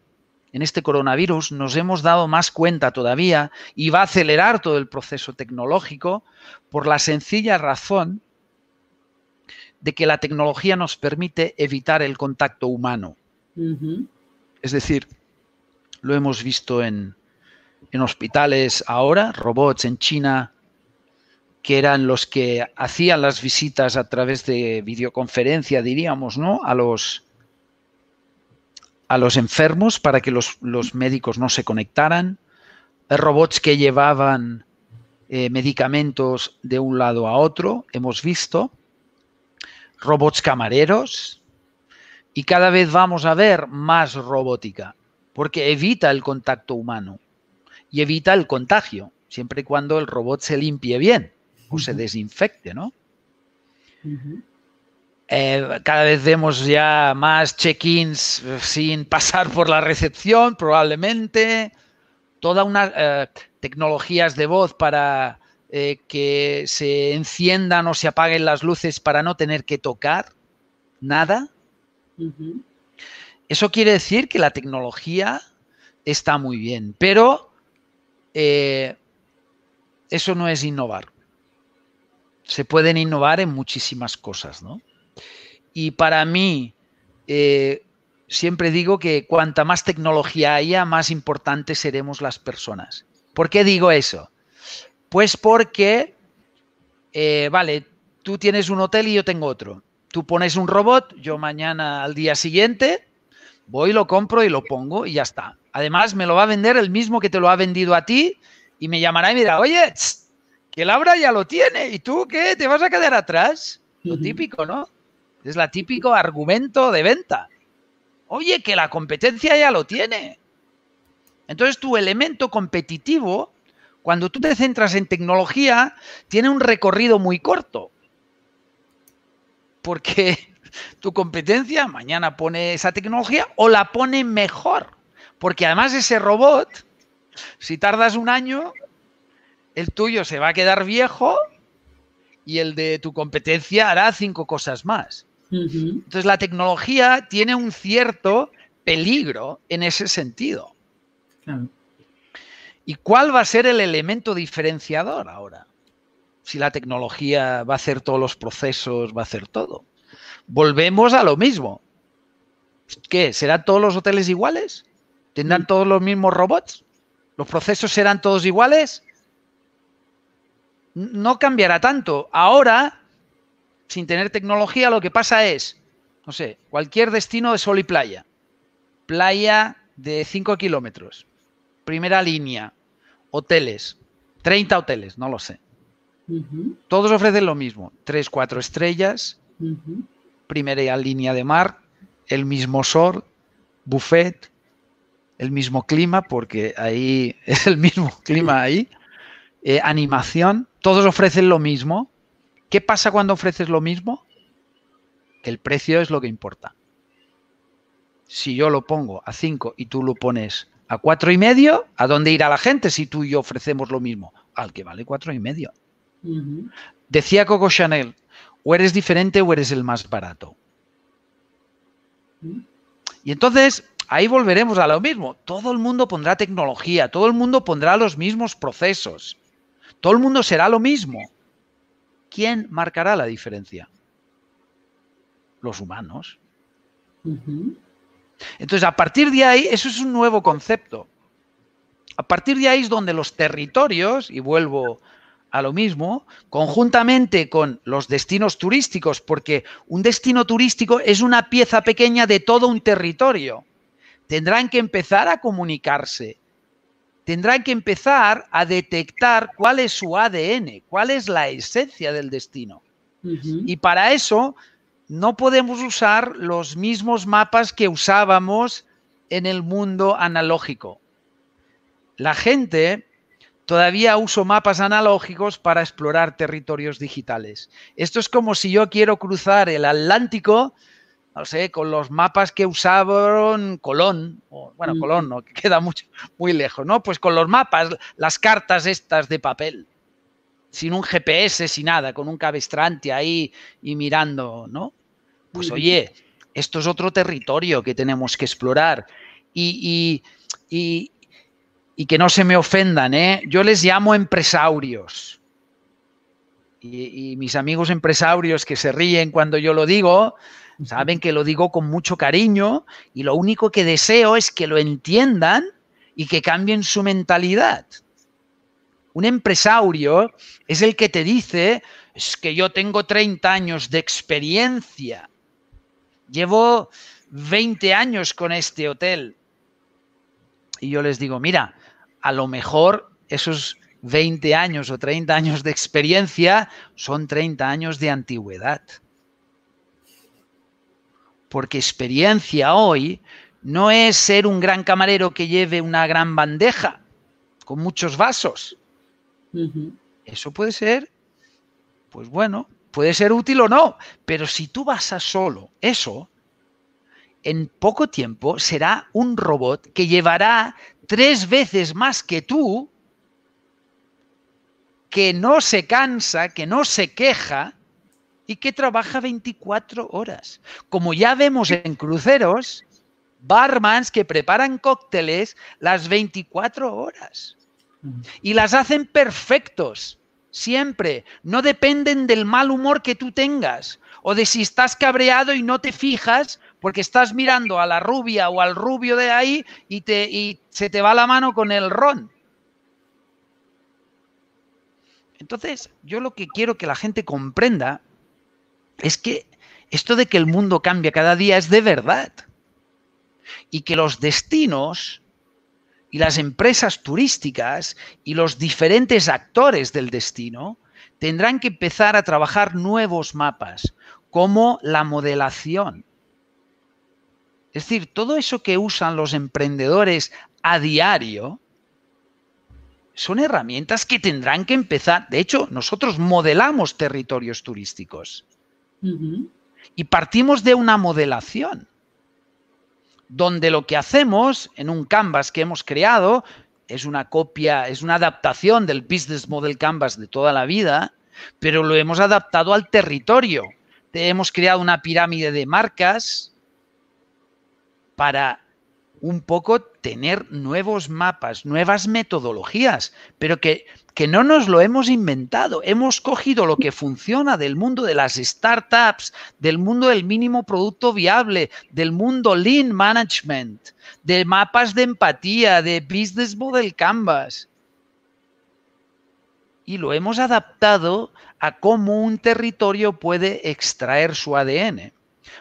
en este coronavirus nos hemos dado más cuenta todavía y va a acelerar todo el proceso tecnológico por la sencilla razón de que la tecnología nos permite evitar el contacto humano. Es decir, lo hemos visto en, en hospitales ahora, robots en China, que eran los que hacían las visitas a través de videoconferencia, diríamos, ¿no? A los, a los enfermos para que los, médicos no se conectaran, eh, robots que llevaban eh, medicamentos de un lado a otro, hemos visto, robots camareros, y cada vez vamos a ver más robótica, porque evita el contacto humano y evita el contagio, siempre y cuando el robot se limpie bien o se desinfecte, ¿no? Eh, cada vez vemos ya más check-ins eh, sin pasar por la recepción, probablemente. Toda una eh, tecnologías de voz para que se enciendan o se apaguen las luces para no tener que tocar nada. Eso quiere decir que la tecnología está muy bien, pero eh, eso no es innovar. Se pueden innovar en muchísimas cosas, ¿no? Y para mí, eh, siempre digo que cuanta más tecnología haya, más importantes seremos las personas. ¿Por qué digo eso? Pues porque, eh, vale, tú tienes un hotel y yo tengo otro. Tú pones un robot, yo mañana al día siguiente voy, lo compro y lo pongo y ya está. Además, me lo va a vender el mismo que te lo ha vendido a ti y me llamará y me dirá, oye, que el Abra ya lo tiene. ¿Y tú qué? ¿Te vas a quedar atrás? Lo típico, ¿no? Es la típico argumento de venta. Oye, que la competencia ya lo tiene. Entonces, tu elemento competitivo, cuando tú te centras en tecnología, tiene un recorrido muy corto. Porque tu competencia mañana pone esa tecnología o la pone mejor. Porque además ese robot, si tardas un año, el tuyo se va a quedar viejo y el de tu competencia hará cinco cosas más. Entonces la tecnología tiene un cierto peligro en ese sentido. ¿Y cuál va a ser el elemento diferenciador ahora? Si la tecnología va a hacer todos los procesos, va a hacer todo. Volvemos a lo mismo. ¿Qué? ¿Serán todos los hoteles iguales? ¿Tendrán mm. todos los mismos robots? ¿Los procesos serán todos iguales? No cambiará tanto. Ahora, sin tener tecnología, lo que pasa es, no sé, cualquier destino de sol y playa. Playa de 5 kilómetros. Primera línea. Hoteles. 30 hoteles, no lo sé. Todos ofrecen lo mismo. 3, 4 estrellas. Primera línea de mar. El mismo sol. Buffet el mismo clima, porque ahí es el mismo clima ahí. Eh, animación, todos ofrecen lo mismo. ¿Qué pasa cuando ofreces lo mismo? Que el precio es lo que importa. Si yo lo pongo a 5 y tú lo pones a cuatro y medio, ¿a dónde irá la gente si tú y yo ofrecemos lo mismo? Al que vale cuatro y medio. Decía Coco Chanel, o eres diferente o eres el más barato. Y entonces ahí volveremos a lo mismo. Todo el mundo pondrá tecnología, todo el mundo pondrá los mismos procesos, todo el mundo será lo mismo. ¿Quién marcará la diferencia? Los humanos. Entonces, a partir de ahí, eso es un nuevo concepto. A partir de ahí es donde los territorios, y vuelvo a lo mismo, conjuntamente con los destinos turísticos, porque un destino turístico es una pieza pequeña de todo un territorio. Tendrán que empezar a comunicarse. Tendrán que empezar a detectar cuál es su ADN, cuál es la esencia del destino. Y para eso no podemos usar los mismos mapas que usábamos en el mundo analógico. La gente todavía usa mapas analógicos para explorar territorios digitales. Esto es como si yo quiero cruzar el Atlántico no sé, con los mapas que usaban Colón, bueno, mm. Colón no, que queda mucho, muy lejos, ¿no? Pues con los mapas, las cartas estas de papel, sin un GPS, sin nada, con un cabestrante ahí y mirando, ¿no? Pues oye, esto es otro territorio que tenemos que explorar y, y, y, que no se me ofendan, ¿eh? Yo les llamo empresarios. y mis amigos empresarios que se ríen cuando yo lo digo, Saben que lo digo con mucho cariño y lo único que deseo es que lo entiendan y que cambien su mentalidad. Un empresario es el que te dice, es que yo tengo 30 años de experiencia, llevo 20 años con este hotel. Y yo les digo, mira, a lo mejor esos 20 años o 30 años de experiencia son 30 años de antigüedad porque experiencia hoy no es ser un gran camarero que lleve una gran bandeja con muchos vasos. Eso puede ser, pues bueno, puede ser útil o no, pero si tú vas a solo eso, en poco tiempo será un robot que llevará tres veces más que tú, que no se cansa, que no se queja, y que trabaja 24 horas. Como ya vemos en cruceros, barmans que preparan cócteles las 24 horas y las hacen perfectos. Siempre, no dependen del mal humor que tú tengas o de si estás cabreado y no te fijas porque estás mirando a la rubia o al rubio de ahí y, te, y se te va la mano con el ron. Entonces, yo lo que quiero que la gente comprenda es que esto de que el mundo cambia cada día es de verdad. Y que los destinos y las empresas turísticas y los diferentes actores del destino tendrán que empezar a trabajar nuevos mapas, como la modelación. Es decir, todo eso que usan los emprendedores a diario son herramientas que tendrán que empezar. De hecho, nosotros modelamos territorios turísticos. Y partimos de una modelación, donde lo que hacemos en un canvas que hemos creado es una copia, es una adaptación del business model canvas de toda la vida, pero lo hemos adaptado al territorio. Hemos creado una pirámide de marcas para un poco tener nuevos mapas, nuevas metodologías, pero que que no nos lo hemos inventado. Hemos cogido lo que funciona del mundo de las startups, del mundo del mínimo producto viable, del mundo lean management, de mapas de empatía, de business model canvas. Y lo hemos adaptado a cómo un territorio puede extraer su ADN.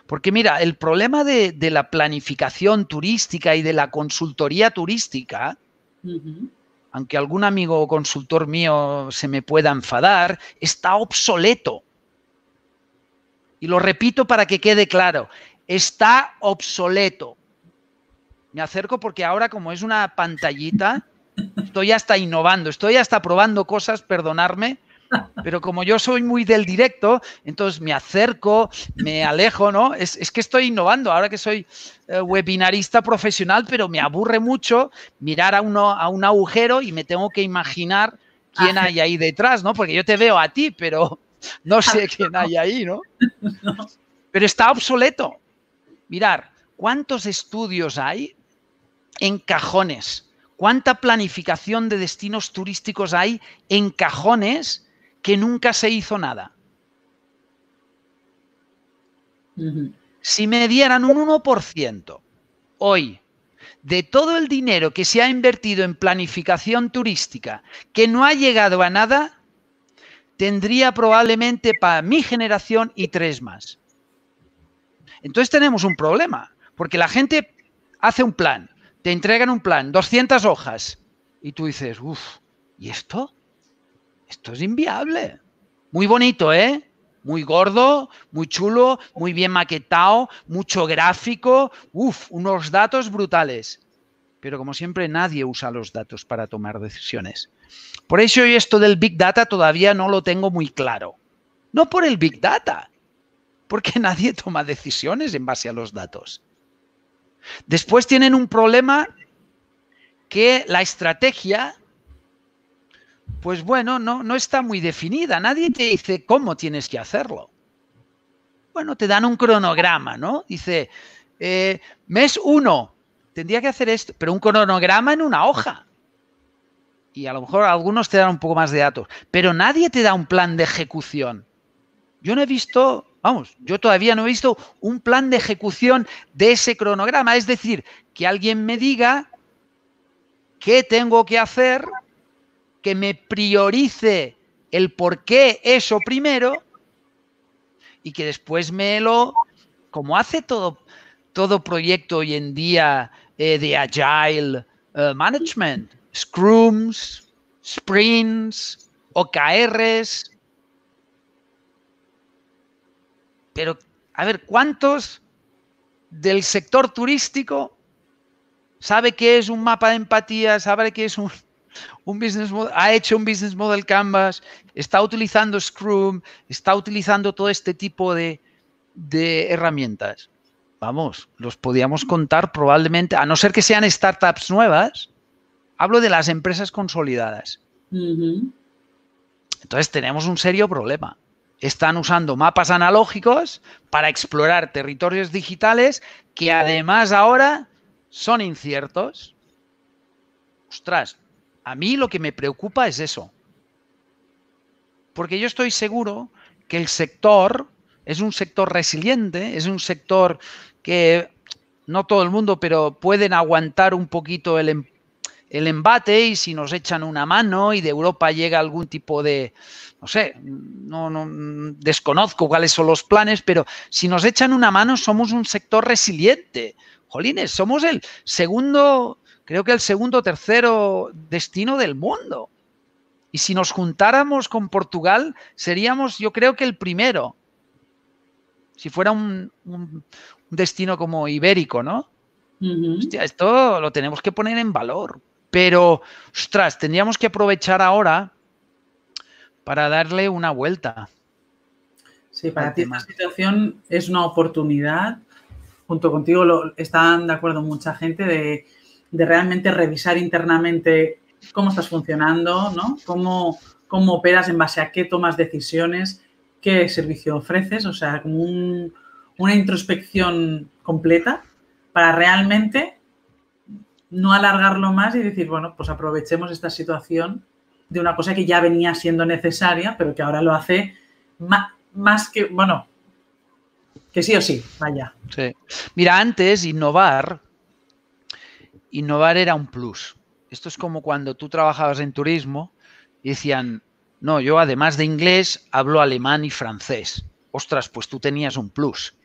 Porque mira, el problema de, la planificación turística y de la consultoría turística aunque algún amigo o consultor mío se me pueda enfadar, está obsoleto. Y lo repito para que quede claro, está obsoleto. Me acerco porque ahora como es una pantallita, estoy hasta innovando, estoy hasta probando cosas, perdonarme, pero como yo soy muy del directo, entonces me acerco, me alejo, ¿no? Es, que estoy innovando ahora que soy eh, webinarista profesional, pero me aburre mucho mirar a, uno, a un agujero y me tengo que imaginar quién ah. hay ahí detrás, ¿no? Porque yo te veo a ti, pero no ah, sé quién hay ahí, no. Pero está obsoleto. Mirar, ¿cuántos estudios hay en cajones? ¿Cuánta planificación de destinos turísticos hay en cajones? que nunca se hizo nada. Si me dieran un 1% hoy de todo el dinero que se ha invertido en planificación turística que no ha llegado a nada, tendría probablemente para mi generación y tres más. Entonces tenemos un problema, porque la gente hace un plan, te entregan un plan, 200 hojas, y tú dices, uff, ¿y esto? esto es inviable. Muy bonito, ¿eh? Muy gordo, muy chulo, muy bien maquetado, mucho gráfico, uff, unos datos brutales. Pero como siempre, nadie usa los datos para tomar decisiones. Por eso hoy esto del Big Data todavía no lo tengo muy claro. No por el Big Data, porque nadie toma decisiones en base a los datos. Después tienen un problema que la estrategia pues bueno, no, no está muy definida. Nadie te dice cómo tienes que hacerlo. Bueno, te dan un cronograma, ¿no? Dice, eh, mes uno, tendría que hacer esto, pero un cronograma en una hoja. Y a lo mejor algunos te dan un poco más de datos, pero nadie te da un plan de ejecución. Yo no he visto, vamos, yo todavía no he visto un plan de ejecución de ese cronograma. Es decir, que alguien me diga qué tengo que hacer que me priorice el por qué eso primero y que después me lo, como hace todo, todo proyecto hoy en día eh, de Agile eh, Management, Scrums, Sprints, OKRs. Pero, a ver, ¿cuántos del sector turístico sabe qué es un mapa de empatía, sabe qué es un un business ha hecho un business model canvas, está utilizando Scrum, está utilizando todo este tipo de, herramientas. Vamos, los podíamos contar probablemente, a no ser que sean startups nuevas, hablo de las empresas consolidadas. Entonces tenemos un serio problema. Están usando mapas analógicos para explorar territorios digitales que además ahora son inciertos. Ostras, a mí lo que me preocupa es eso. Porque yo estoy seguro que el sector es un sector resiliente, es un sector que no todo el mundo, pero pueden aguantar un poquito em-, el, embate y si nos echan una mano y de Europa llega algún tipo de, no sé, no, no, desconozco cuáles son los planes, pero si nos echan una mano somos un sector resiliente. Jolines, somos el segundo creo que el segundo o tercero destino del mundo. Y si nos juntáramos con Portugal, seríamos, yo creo que el primero. Si fuera un, destino como ibérico, ¿no? Hostia, esto lo tenemos que poner en valor. Pero, ostras, tendríamos que aprovechar ahora para darle una vuelta. Sí, para ti esta situación es una oportunidad. Junto contigo están de acuerdo mucha gente de de realmente revisar internamente cómo estás funcionando, ¿no? Cómo, operas, en base a qué tomas decisiones, qué servicio ofreces, o sea, como una introspección completa para realmente no alargarlo más y decir, bueno, pues aprovechemos esta situación de una cosa que ya venía siendo necesaria, pero que ahora lo hace más, más que, bueno, que sí o sí, vaya. Sí. Mira, antes innovar innovar era un plus. Esto es como cuando tú trabajabas en turismo y decían, no, yo además de inglés hablo alemán y francés. Ostras, pues tú tenías un plus.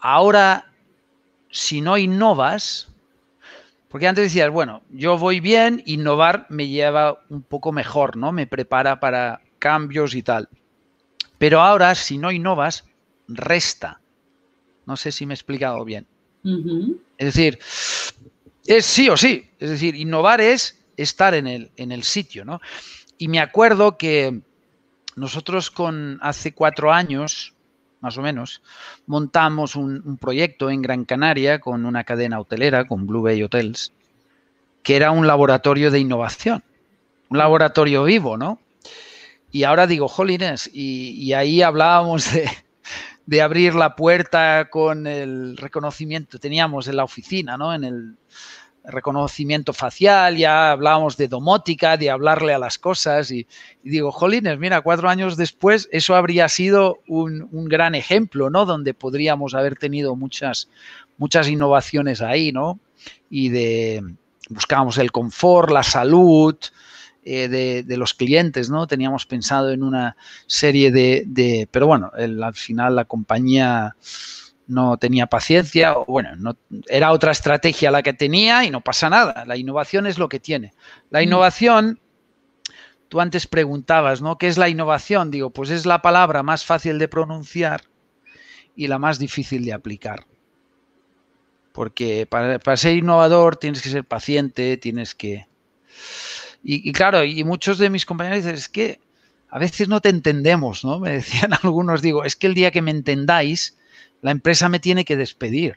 Ahora, si no innovas, porque antes decías, bueno, yo voy bien, innovar me lleva un poco mejor, ¿no? Me prepara para cambios y tal. Pero ahora, si no innovas, resta. No sé si me he explicado bien. Es decir, es sí o sí. Es decir, innovar es estar en el, en el sitio, ¿no? Y me acuerdo que nosotros con hace cuatro años, más o menos, montamos un, proyecto en Gran Canaria con una cadena hotelera, con Blue Bay Hotels, que era un laboratorio de innovación, un laboratorio vivo, ¿no? Y ahora digo, jolines, y ahí hablábamos de, de abrir la puerta con el reconocimiento, teníamos en la oficina, ¿no? En el reconocimiento facial, ya hablábamos de domótica, de hablarle a las cosas y, digo, jolines, mira, cuatro años después eso habría sido un, gran ejemplo, ¿no? Donde podríamos haber tenido muchas, muchas innovaciones ahí, ¿no? Y de buscábamos el confort, la salud, eh, de, los clientes, ¿no? Teníamos pensado en una serie de, pero bueno, al final la compañía no tenía paciencia, o bueno, no, era otra estrategia la que tenía y no pasa nada, la innovación es lo que tiene. La mm. innovación, tú antes preguntabas, ¿no? ¿Qué es la innovación? Digo, pues es la palabra más fácil de pronunciar y la más difícil de aplicar. Porque para ser innovador tienes que ser paciente, tienes que... Y, claro, y muchos de mis compañeros dicen, es que a veces no te entendemos, ¿no? Me decían algunos, digo, es que el día que me entendáis, la empresa me tiene que despedir,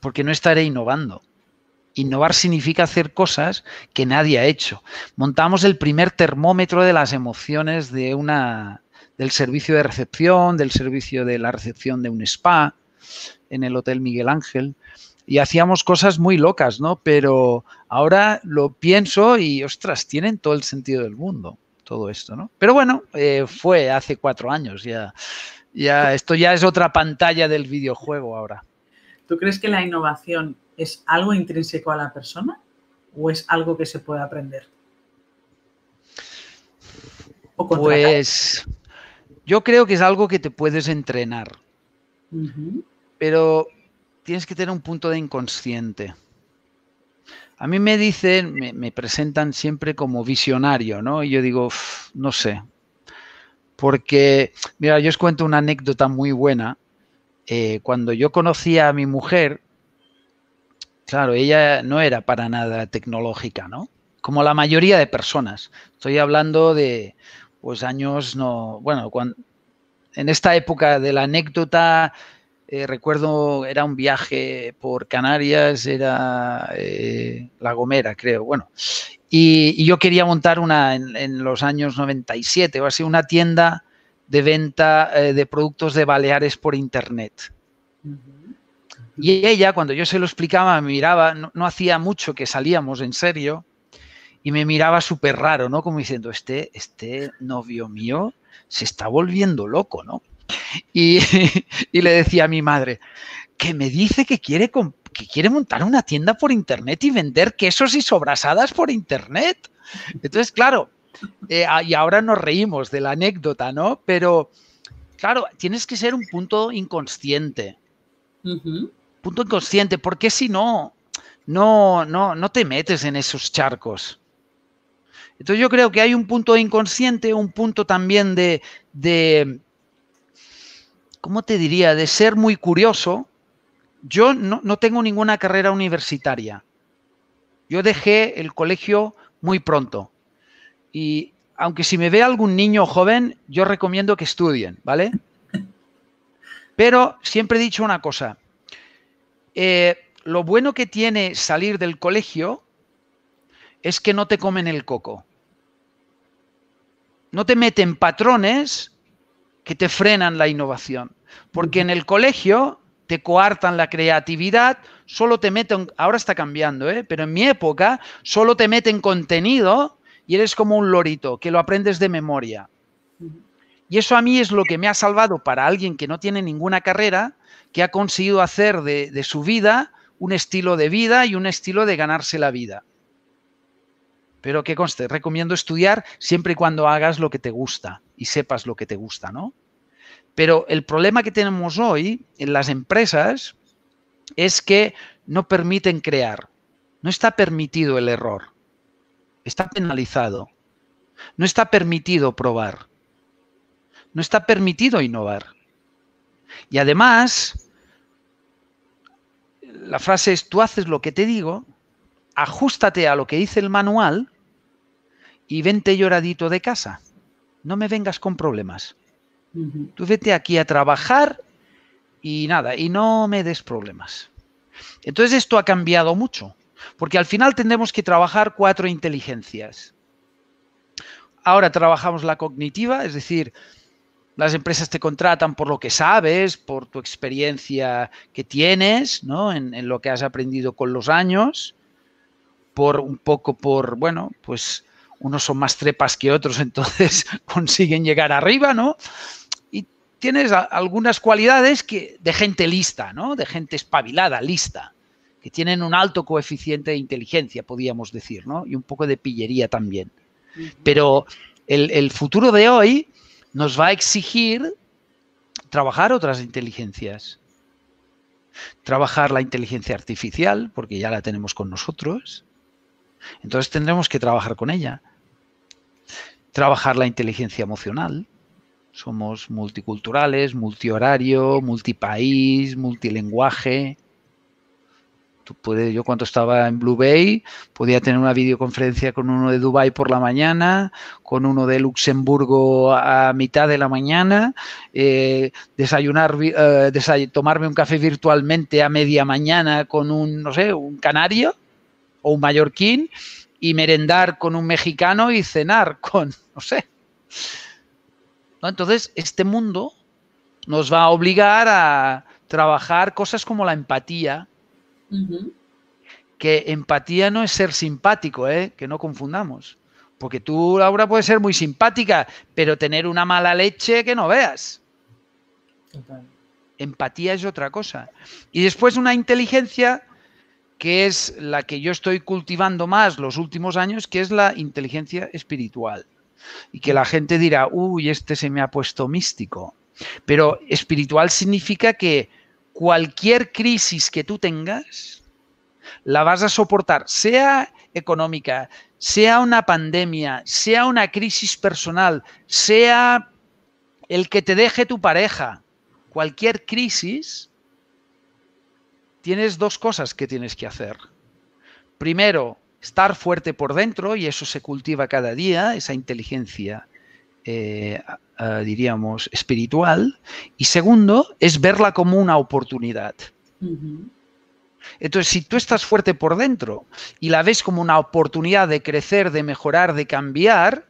porque no estaré innovando. Innovar significa hacer cosas que nadie ha hecho. Montamos el primer termómetro de las emociones de una, del servicio de recepción, del servicio de la recepción de un spa en el Hotel Miguel Ángel y hacíamos cosas muy locas, ¿no? Pero ahora lo pienso y, ostras, tienen todo el sentido del mundo todo esto, ¿no? Pero bueno, eh, fue hace cuatro años ya. Ya, esto ya es otra pantalla del videojuego ahora. ¿Tú crees que la innovación es algo intrínseco a la persona o es algo que se puede aprender? pues yo creo que es algo que te puedes entrenar. Pero tienes que tener un punto de inconsciente. A mí me dicen, me, presentan siempre como visionario, ¿no? Y yo digo, no sé. Porque, mira, yo os cuento una anécdota muy buena. Eh, cuando yo conocí a mi mujer, claro, ella no era para nada tecnológica, ¿no? Como la mayoría de personas. Estoy hablando de, pues, años, no, bueno, cuando, en esta época de la anécdota, eh, recuerdo, era un viaje por Canarias, era eh, La Gomera, creo, bueno. Y, yo quería montar una en, los años 97 o así, una tienda de venta eh, de productos de Baleares por Internet. Y ella, cuando yo se lo explicaba, me miraba, no, no hacía mucho que salíamos en serio, y me miraba súper raro, ¿no? Como diciendo, este, este novio mío se está volviendo loco, ¿no? Y, le decía a mi madre, que me dice que quiere, que quiere montar una tienda por internet y vender quesos y sobrasadas por internet. Entonces, claro, eh, y ahora nos reímos de la anécdota, ¿no? Pero, claro, tienes que ser un punto inconsciente. Punto inconsciente, porque si no, no, no, no te metes en esos charcos. Entonces yo creo que hay un punto inconsciente, un punto también de ¿cómo te diría? De ser muy curioso. Yo no, tengo ninguna carrera universitaria. Yo dejé el colegio muy pronto. Y aunque si me ve algún niño joven, yo recomiendo que estudien, ¿vale? Pero siempre he dicho una cosa. Eh, lo bueno que tiene salir del colegio es que no te comen el coco. No te meten patrones que te frenan la innovación. Porque en el colegio te coartan la creatividad, solo te meten, ahora está cambiando, ¿eh? pero en mi época solo te meten contenido y eres como un lorito, que lo aprendes de memoria. Y eso a mí es lo que me ha salvado para alguien que no tiene ninguna carrera, que ha conseguido hacer de, de su vida un estilo de vida y un estilo de ganarse la vida. Pero que conste, recomiendo estudiar siempre y cuando hagas lo que te gusta y sepas lo que te gusta, ¿no? Pero el problema que tenemos hoy en las empresas es que no permiten crear. No está permitido el error. Está penalizado. No está permitido probar. No está permitido innovar. Y además, la frase es, tú haces lo que te digo, ajustate a lo que dice el manual y vente lloradito de casa. No me vengas con problemas. Tú vete aquí a trabajar y nada, y no me des problemas. Entonces esto ha cambiado mucho, porque al final tendremos que trabajar cuatro inteligencias. Ahora trabajamos la cognitiva, es decir, las empresas te contratan por lo que sabes, por tu experiencia que tienes, ¿no? En, en, lo que has aprendido con los años, por un poco por, bueno, pues unos son más trepas que otros, entonces consiguen llegar arriba, ¿no? tienes algunas cualidades que, de gente lista, ¿no? De gente espabilada, lista, que tienen un alto coeficiente de inteligencia, podríamos decir, ¿no? Y un poco de pillería también. Pero el futuro de hoy nos va a exigir trabajar otras inteligencias. Trabajar la inteligencia artificial, porque ya la tenemos con nosotros. Entonces tendremos que trabajar con ella. Trabajar la inteligencia emocional, somos multiculturales, multihorario, multipaís, multilenguaje. Tú puedes, yo cuando estaba en Blue Bay podía tener una videoconferencia con uno de Dubai por la mañana, con uno de Luxemburgo a mitad de la mañana, eh, desayunar, eh, tomarme un café virtualmente a media mañana con un, no sé, un canario o un mallorquín y merendar con un mexicano y cenar con, no sé. Entonces, este mundo nos va a obligar a trabajar cosas como la empatía, que empatía no es ser simpático, ¿eh? que no confundamos, porque tú, Laura, puedes ser muy simpática, pero tener una mala leche que no veas. Empatía es otra cosa. Y después una inteligencia que es la que yo estoy cultivando más los últimos años, que es la inteligencia espiritual y que la gente dirá, uy, este se me ha puesto místico. Pero espiritual significa que cualquier crisis que tú tengas, la vas a soportar, sea económica, sea una pandemia, sea una crisis personal, sea el que te deje tu pareja, cualquier crisis, tienes dos cosas que tienes que hacer. Primero, estar fuerte por dentro, y eso se cultiva cada día, esa inteligencia, eh, diríamos, espiritual. Y segundo, es verla como una oportunidad. Entonces, si tú estás fuerte por dentro y la ves como una oportunidad de crecer, de mejorar, de cambiar,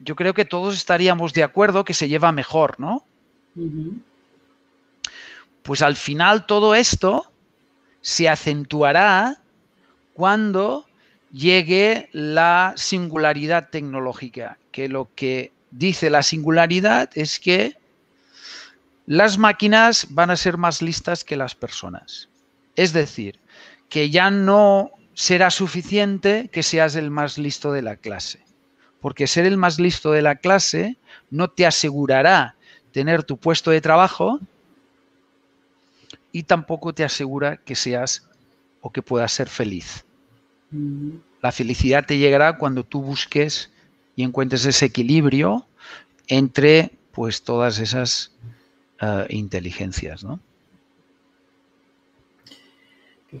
yo creo que todos estaríamos de acuerdo que se lleva mejor, ¿no? Pues al final todo esto se acentuará cuando llegue la singularidad tecnológica, que lo que dice la singularidad es que las máquinas van a ser más listas que las personas. Es decir, que ya no será suficiente que seas el más listo de la clase, porque ser el más listo de la clase no te asegurará tener tu puesto de trabajo y tampoco te asegura que seas o que puedas ser feliz. La felicidad te llegará cuando tú busques y encuentres ese equilibrio entre pues todas esas eh, inteligencias, ¿no?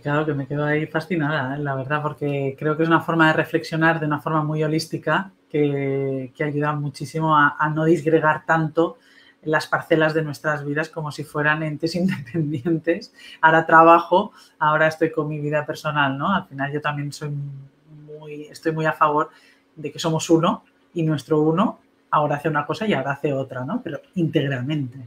claro que me quedo ahí fascinada, ¿eh? la verdad, porque creo que es una forma de reflexionar de una forma muy holística que, ayuda muchísimo a, no disgregar tanto las parcelas de nuestras vidas como si fueran entes independientes. Ahora trabajo, ahora estoy con mi vida personal, ¿no? Al final yo también soy muy, estoy muy a favor de que somos uno y nuestro uno ahora hace una cosa y ahora hace otra, ¿no? Pero íntegramente.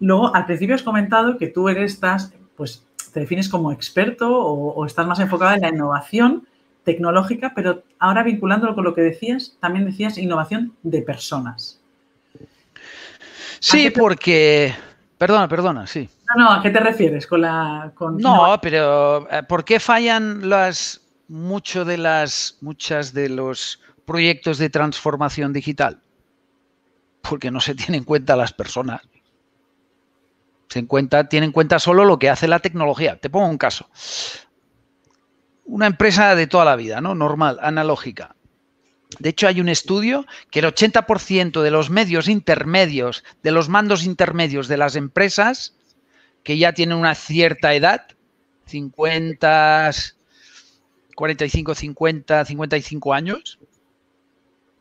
Luego, al principio has comentado que tú eres, estás, pues te defines como experto o, o estás más enfocada en la innovación tecnológica, pero ahora vinculándolo con lo que decías, también decías innovación de personas. Sí, porque... Perdona, perdona, sí. No, no, ¿a qué te refieres con la... No, pero eh, ¿por qué fallan las... Mucho de las, muchas de los proyectos de transformación digital? Porque no se tienen en cuenta las personas. Se cuenta, tienen en cuenta solo lo que hace la tecnología. Te pongo un caso. Una empresa de toda la vida, ¿no? Normal, analógica. De hecho, hay un estudio que el 80% de los medios intermedios, de los mandos intermedios de las empresas, que ya tienen una cierta edad, 50, 45, 50, 55 años,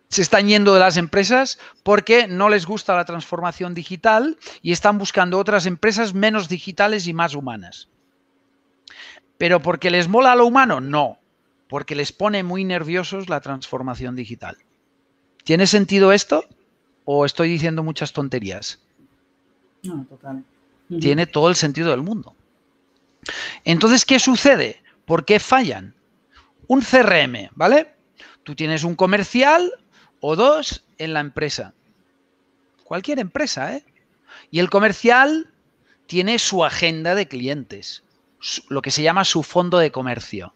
se están yendo de las empresas porque no les gusta la transformación digital y están buscando otras empresas menos digitales y más humanas. ¿Pero porque les mola lo humano? No porque les pone muy nerviosos la transformación digital. ¿Tiene sentido esto o estoy diciendo muchas tonterías? No, total. Tiene todo el sentido del mundo. Entonces, ¿qué sucede? ¿Por qué fallan? Un CRM, ¿vale? Tú tienes un comercial o dos en la empresa. Cualquier empresa, ¿eh? Y el comercial tiene su agenda de clientes, lo que se llama su fondo de comercio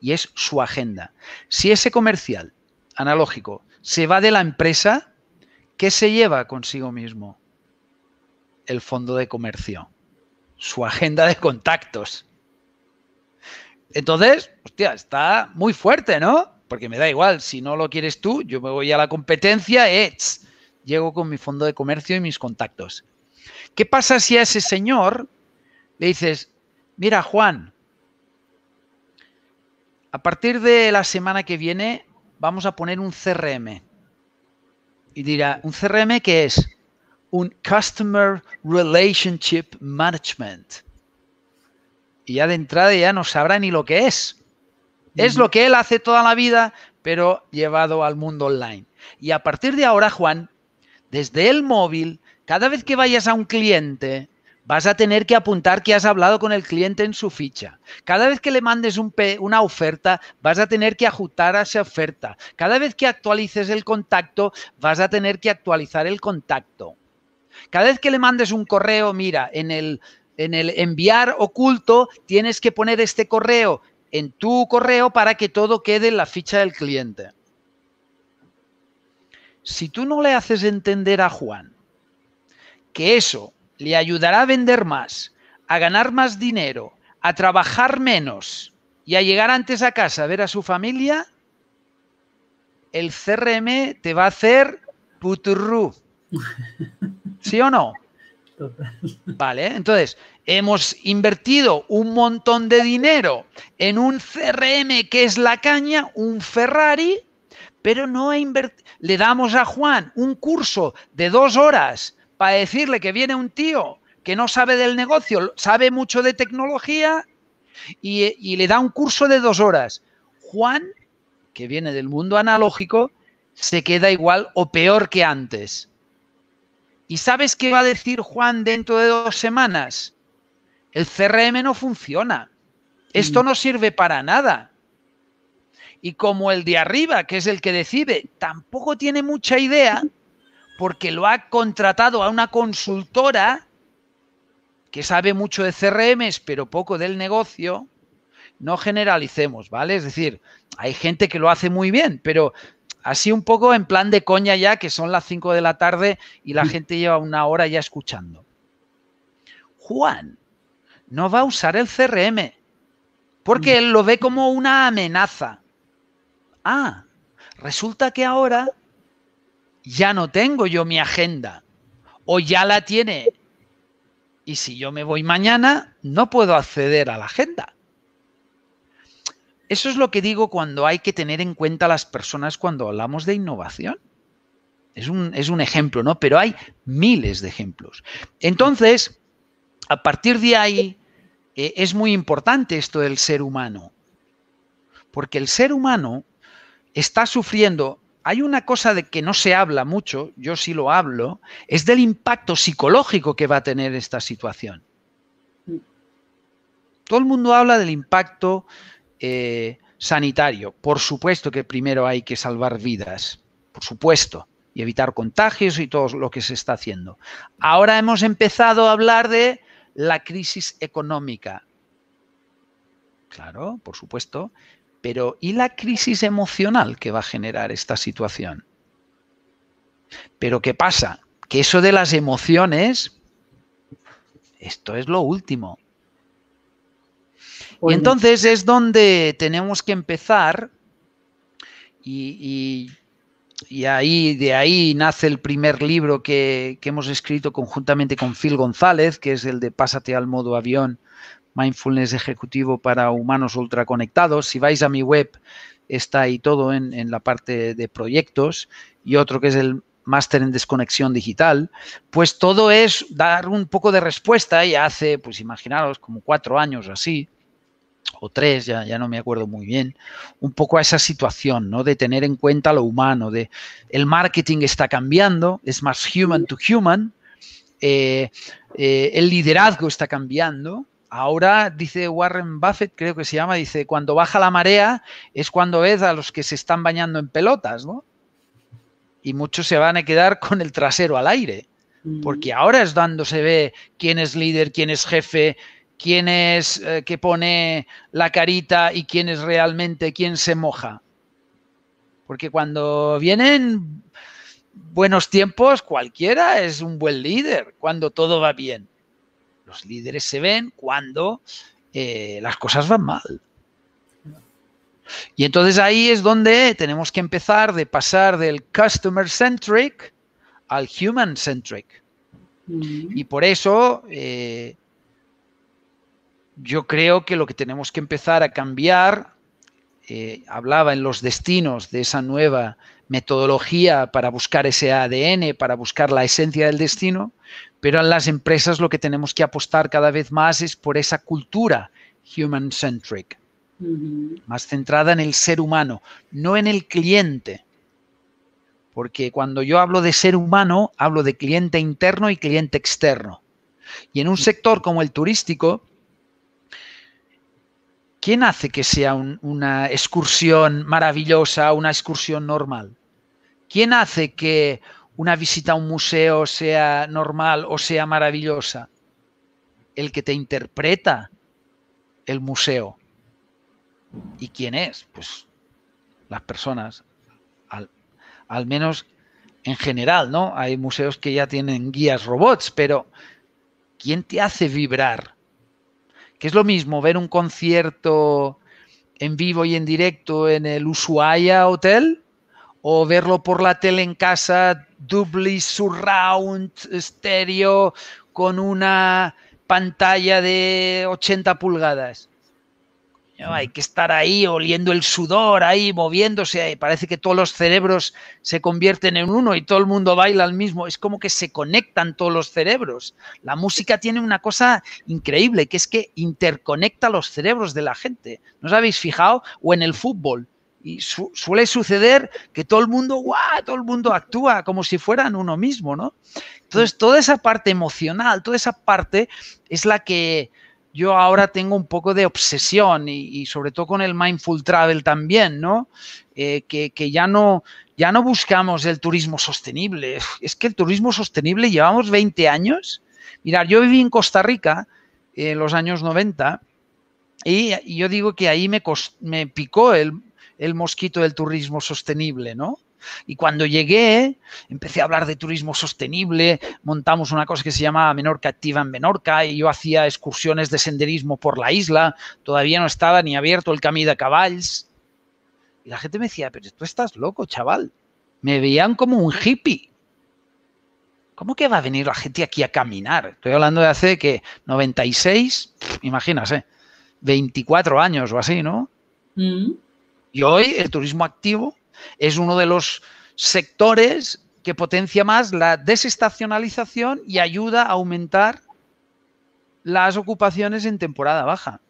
y es su agenda. Si ese comercial analógico se va de la empresa, ¿qué se lleva consigo mismo? El fondo de comercio, su agenda de contactos. Entonces, hostia, está muy fuerte, ¿no? Porque me da igual, si no lo quieres tú, yo me voy a la competencia, ets, eh, llego con mi fondo de comercio y mis contactos. ¿Qué pasa si a ese señor le dices, mira Juan, a partir de la semana que viene vamos a poner un CRM. Y dirá, ¿un CRM que es? Un Customer Relationship Management. Y ya de entrada ya no sabrá ni lo que es. Es lo que él hace toda la vida, pero llevado al mundo online. Y a partir de ahora, Juan, desde el móvil, cada vez que vayas a un cliente, vas a tener que apuntar que has hablado con el cliente en su ficha. Cada vez que le mandes un una oferta, vas a tener que ajustar a esa oferta. Cada vez que actualices el contacto, vas a tener que actualizar el contacto. Cada vez que le mandes un correo, mira, en el, en el enviar oculto, tienes que poner este correo en tu correo para que todo quede en la ficha del cliente. Si tú no le haces entender a Juan que eso le ayudará a vender más, a ganar más dinero, a trabajar menos y a llegar antes a casa a ver a su familia, el CRM te va a hacer puturru. ¿Sí o no? Vale, entonces hemos invertido un montón de dinero en un CRM que es la caña, un Ferrari, pero no le damos a Juan un curso de dos horas para decirle que viene un tío que no sabe del negocio, sabe mucho de tecnología y, le da un curso de dos horas. Juan, que viene del mundo analógico, se queda igual o peor que antes. ¿Y sabes qué va a decir Juan dentro de dos semanas? El CRM no funciona. Esto mm. no sirve para nada. Y como el de arriba, que es el que decide, tampoco tiene mucha idea, porque lo ha contratado a una consultora que sabe mucho de CRM, pero poco del negocio, no generalicemos, ¿vale? Es decir, hay gente que lo hace muy bien, pero así un poco en plan de coña ya, que son las 5 de la tarde y la gente lleva una hora ya escuchando. Juan no va a usar el CRM porque mm. él lo ve como una amenaza. Ah, resulta que ahora ya no tengo yo mi agenda o ya la tiene. Y si yo me voy mañana, no puedo acceder a la agenda. Eso es lo que digo cuando hay que tener en cuenta a las personas cuando hablamos de innovación. Es un, es un ejemplo, ¿no? Pero hay miles de ejemplos. Entonces, a partir de ahí, e, es muy importante esto del ser humano. Porque el ser humano está sufriendo hay una cosa de que no se habla mucho, yo sí lo hablo, es del impacto psicológico que va a tener esta situación. Todo el mundo habla del impacto eh, sanitario. Por supuesto que primero hay que salvar vidas, por supuesto, y evitar contagios y todo lo que se está haciendo. Ahora hemos empezado a hablar de la crisis económica. Claro, por supuesto. Pero ¿y la crisis emocional que va a generar esta situación? Pero ¿qué pasa? Que eso de las emociones, esto es lo último. Y entonces es donde tenemos que empezar y, ahí, de ahí nace el primer libro que hemos escrito conjuntamente con Phil González, que es el de Pásate al modo avión mindfulness ejecutivo para humanos ultraconectados. Si vais a mi web, está ahí todo en, la parte de proyectos y otro que es el máster en desconexión digital, pues todo es dar un poco de respuesta y hace, pues imaginaros, como cuatro años así, o tres, ya, ya, no me acuerdo muy bien, un poco a esa situación, ¿no? De tener en cuenta lo humano, de el marketing está cambiando, es más human to human, eh, eh, el liderazgo está cambiando, Ahora dice Warren Buffett, creo que se llama, dice, cuando baja la marea es cuando ves a los que se están bañando en pelotas, ¿no? Y muchos se van a quedar con el trasero al aire, mm. porque ahora es cuando se ve quién es líder, quién es jefe, quién es eh, que pone la carita y quién es realmente quién se moja. Porque cuando vienen buenos tiempos, cualquiera es un buen líder, cuando todo va bien. Los líderes se ven cuando eh, las cosas van mal. Y entonces ahí es donde tenemos que empezar de pasar del customer centric al human centric. Mm. Y por eso eh, yo creo que lo que tenemos que empezar a cambiar eh, hablaba en los destinos de esa nueva metodología para buscar ese ADN, para buscar la esencia del destino, pero en las empresas lo que tenemos que apostar cada vez más es por esa cultura human-centric, más centrada en el ser humano, no en el cliente. Porque cuando yo hablo de ser humano, hablo de cliente interno y cliente externo. Y en un sector como el turístico, ¿quién hace que sea una excursión maravillosa, una excursión normal? ¿Quién hace que una visita a un museo sea normal o sea maravillosa? El que te interpreta el museo. ¿Y quién es? Pues las personas, al, al menos en general, ¿no? Hay museos que ya tienen guías robots, pero ¿quién te hace vibrar? que es lo mismo ver un concierto en vivo y en directo en el Ushuaia Hotel o verlo por la tele en casa, doble surround, estéreo, con una pantalla de 80 pulgadas. Hay que estar ahí oliendo el sudor, ahí moviéndose. Eh, parece que todos los cerebros se convierten en uno y todo el mundo baila al mismo. Es como que se conectan todos los cerebros. La música tiene una cosa increíble, que es que interconecta los cerebros de la gente. ¿No os habéis fijado? O en el fútbol. Y suele suceder que todo el mundo, ¡guau! Todo el mundo actúa como si fueran uno mismo, ¿no? Entonces, toda esa parte emocional, toda esa parte es la que yo ahora tengo un poco de obsesión y, sobre todo con el mindful travel también, ¿no? Eh, que, ya no, ya no buscamos el turismo sostenible. Es que el turismo sostenible llevamos 20 años. Mirar, yo viví en Costa Rica en los años 90 y, yo digo que ahí me, me picó el, mosquito del turismo sostenible, ¿no? Y cuando llegué, empecé a hablar de turismo sostenible, montamos una cosa que se llamaba Menorca Activa en Menorca y yo hacía excursiones de senderismo por la isla, todavía no estaba ni abierto el camino de caballos. Y la gente me decía, pero tú estás loco, chaval. Me veían como un hippie. ¿Cómo que va a venir la gente aquí a caminar? Estoy hablando de hace que 96, imagínase, 24 años o así, ¿no? Mm. Y hoy el turismo activo es uno de los sectores que potencia más la desestacionalización y ayuda a aumentar las ocupaciones en temporada baja.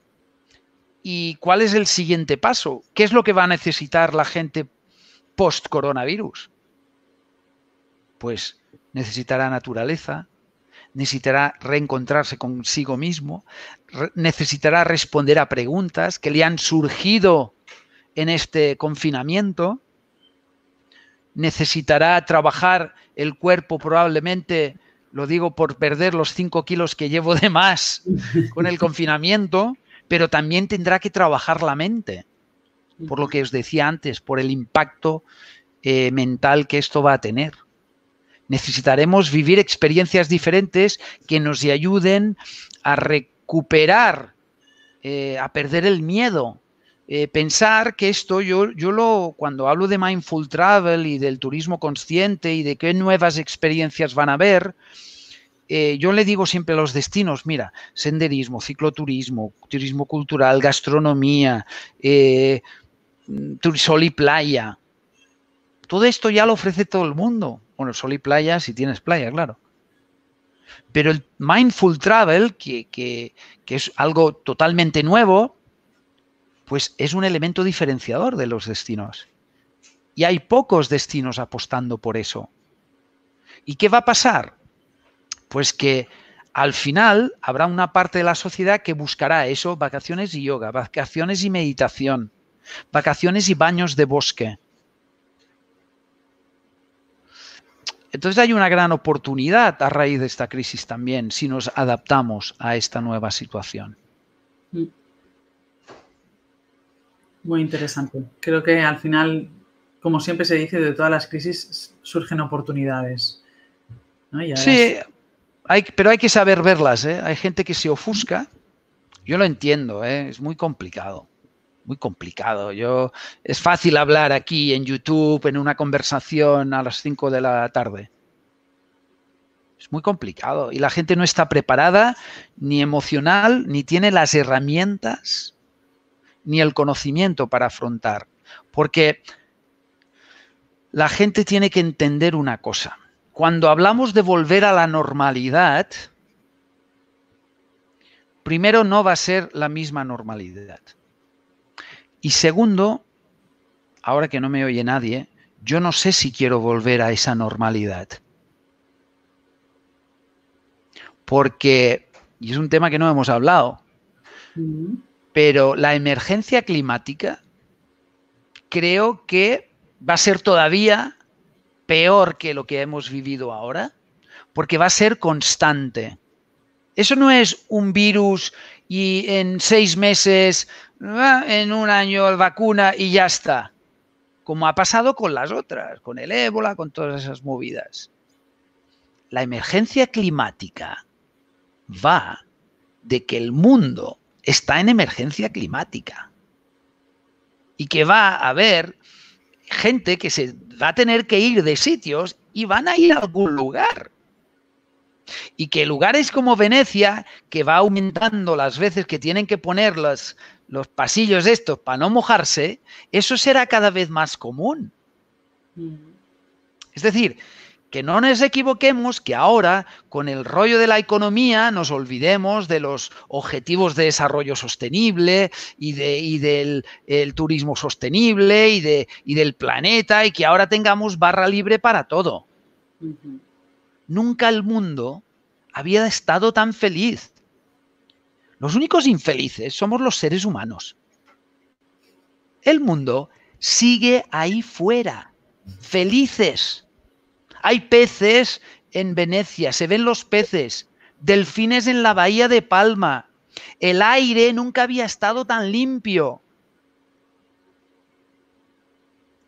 ¿Y cuál es el siguiente paso? ¿Qué es lo que va a necesitar la gente post coronavirus? Pues necesitará naturaleza, necesitará reencontrarse consigo mismo, necesitará responder a preguntas que le han surgido en este confinamiento necesitará trabajar el cuerpo probablemente, lo digo por perder los 5 kilos que llevo de más con el confinamiento, pero también tendrá que trabajar la mente, por lo que os decía antes, por el impacto eh, mental que esto va a tener. Necesitaremos vivir experiencias diferentes que nos ayuden a recuperar, eh, a perder el miedo, eh, pensar que esto, yo, yo lo, cuando hablo de mindful travel y del turismo consciente y de qué nuevas experiencias van a haber, eh, yo le digo siempre a los destinos, mira, senderismo, cicloturismo, turismo cultural, gastronomía, eh, sol y playa. Todo esto ya lo ofrece todo el mundo. Bueno, sol y playa si tienes playa, claro. Pero el mindful travel, que, que es algo totalmente nuevo, pues es un elemento diferenciador de los destinos. Y hay pocos destinos apostando por eso. ¿Y qué va a pasar? Pues que al final habrá una parte de la sociedad que buscará eso, vacaciones y yoga, vacaciones y meditación, vacaciones y baños de bosque. Entonces hay una gran oportunidad a raíz de esta crisis también, si nos adaptamos a esta nueva situación. Mm. Muy interesante. Creo que al final, como siempre se dice, de todas las crisis surgen oportunidades. sí, hay, pero hay que saber verlas. ¿eh? Hay gente que se ofusca. Yo lo entiendo, ¿eh? es muy complicado. Muy complicado. Yo, es fácil hablar aquí en YouTube, en una conversación a las 5 de la tarde. Es muy complicado. Y la gente no está preparada, ni emocional, ni tiene las herramientas ni el conocimiento para afrontar. Porque la gente tiene que entender una cosa. Cuando hablamos de volver a la normalidad, primero no va a ser la misma normalidad. Y segundo, ahora que no me oye nadie, yo no sé si quiero volver a esa normalidad. Porque, y es un tema que no hemos hablado, pero la emergencia climática creo que va a ser todavía peor que lo que hemos vivido ahora, porque va a ser constante. Eso no es un virus y en seis meses, ah, en un año vacuna y ya está, como ha pasado con las otras, con el ébola, con todas esas movidas. La emergencia climática va de que el mundo está en emergencia climática y que va a haber gente que se va a tener que ir de sitios y van a ir a algún lugar. Y que lugares como Venecia, que va aumentando las veces que tienen que poner los, los pasillos estos para no mojarse, eso será cada vez más común. Mm. Es decir, que no nos equivoquemos que ahora, con el rollo de la economía, nos olvidemos de los objetivos de desarrollo sostenible y, del turismo sostenible y, de, del planeta y que ahora tengamos barra libre para todo. Nunca el mundo había estado tan feliz. Los únicos infelices somos los seres humanos. El mundo sigue ahí fuera, felices hay peces en Venecia, se ven los peces, delfines en la bahía de Palma. El aire nunca había estado tan limpio.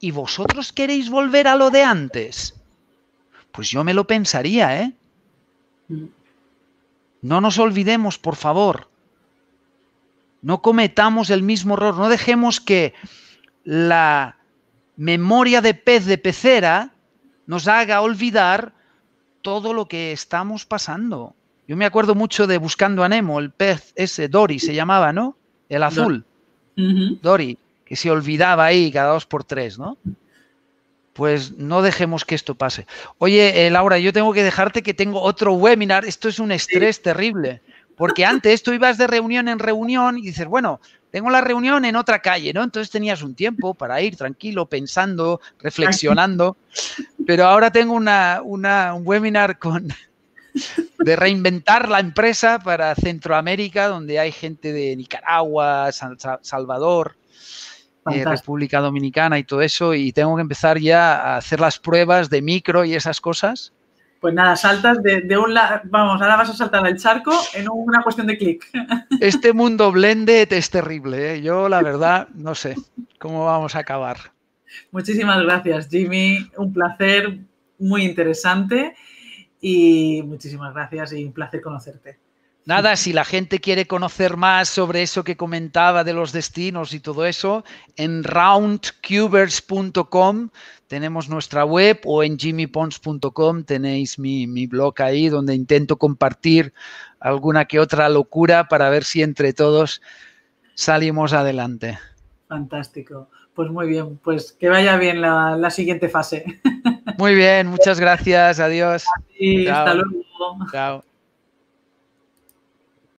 ¿Y vosotros queréis volver a lo de antes? Pues yo me lo pensaría, ¿eh? No nos olvidemos, por favor. No cometamos el mismo error. No dejemos que la memoria de pez de pecera nos haga olvidar todo lo que estamos pasando. Yo me acuerdo mucho de Buscando a Nemo, el pez ese, Dory se llamaba, ¿no? El azul. Dori, Dory, que se olvidaba ahí cada dos por tres, ¿no? Pues no dejemos que esto pase. Oye, eh, Laura, yo tengo que dejarte que tengo otro webinar. Esto es un estrés terrible. Porque antes tú ibas de reunión en reunión y dices, bueno, tengo la reunión en otra calle, ¿no? Entonces tenías un tiempo para ir tranquilo, pensando, reflexionando, pero ahora tengo un webinar con, de reinventar la empresa para Centroamérica, donde hay gente de Nicaragua, Salvador, eh, República Dominicana y todo eso, y tengo que empezar ya a hacer las pruebas de micro y esas cosas pues nada, saltas de, un lado, vamos, ahora vas a saltar al charco en una cuestión de clic. Este mundo blended es terrible, ¿eh? yo la verdad no sé cómo vamos a acabar. Muchísimas gracias, Jimmy, un placer, muy interesante y muchísimas gracias y un placer conocerte. Nada, si la gente quiere conocer más sobre eso que comentaba de los destinos y todo eso, en roundcubers.com tenemos nuestra web o en jimmypons.com tenéis mi, blog ahí donde intento compartir alguna que otra locura para ver si entre todos salimos adelante. Fantástico. Pues muy bien, pues que vaya bien la, la siguiente fase. Muy bien, muchas gracias, adiós. Y hasta luego. Chao.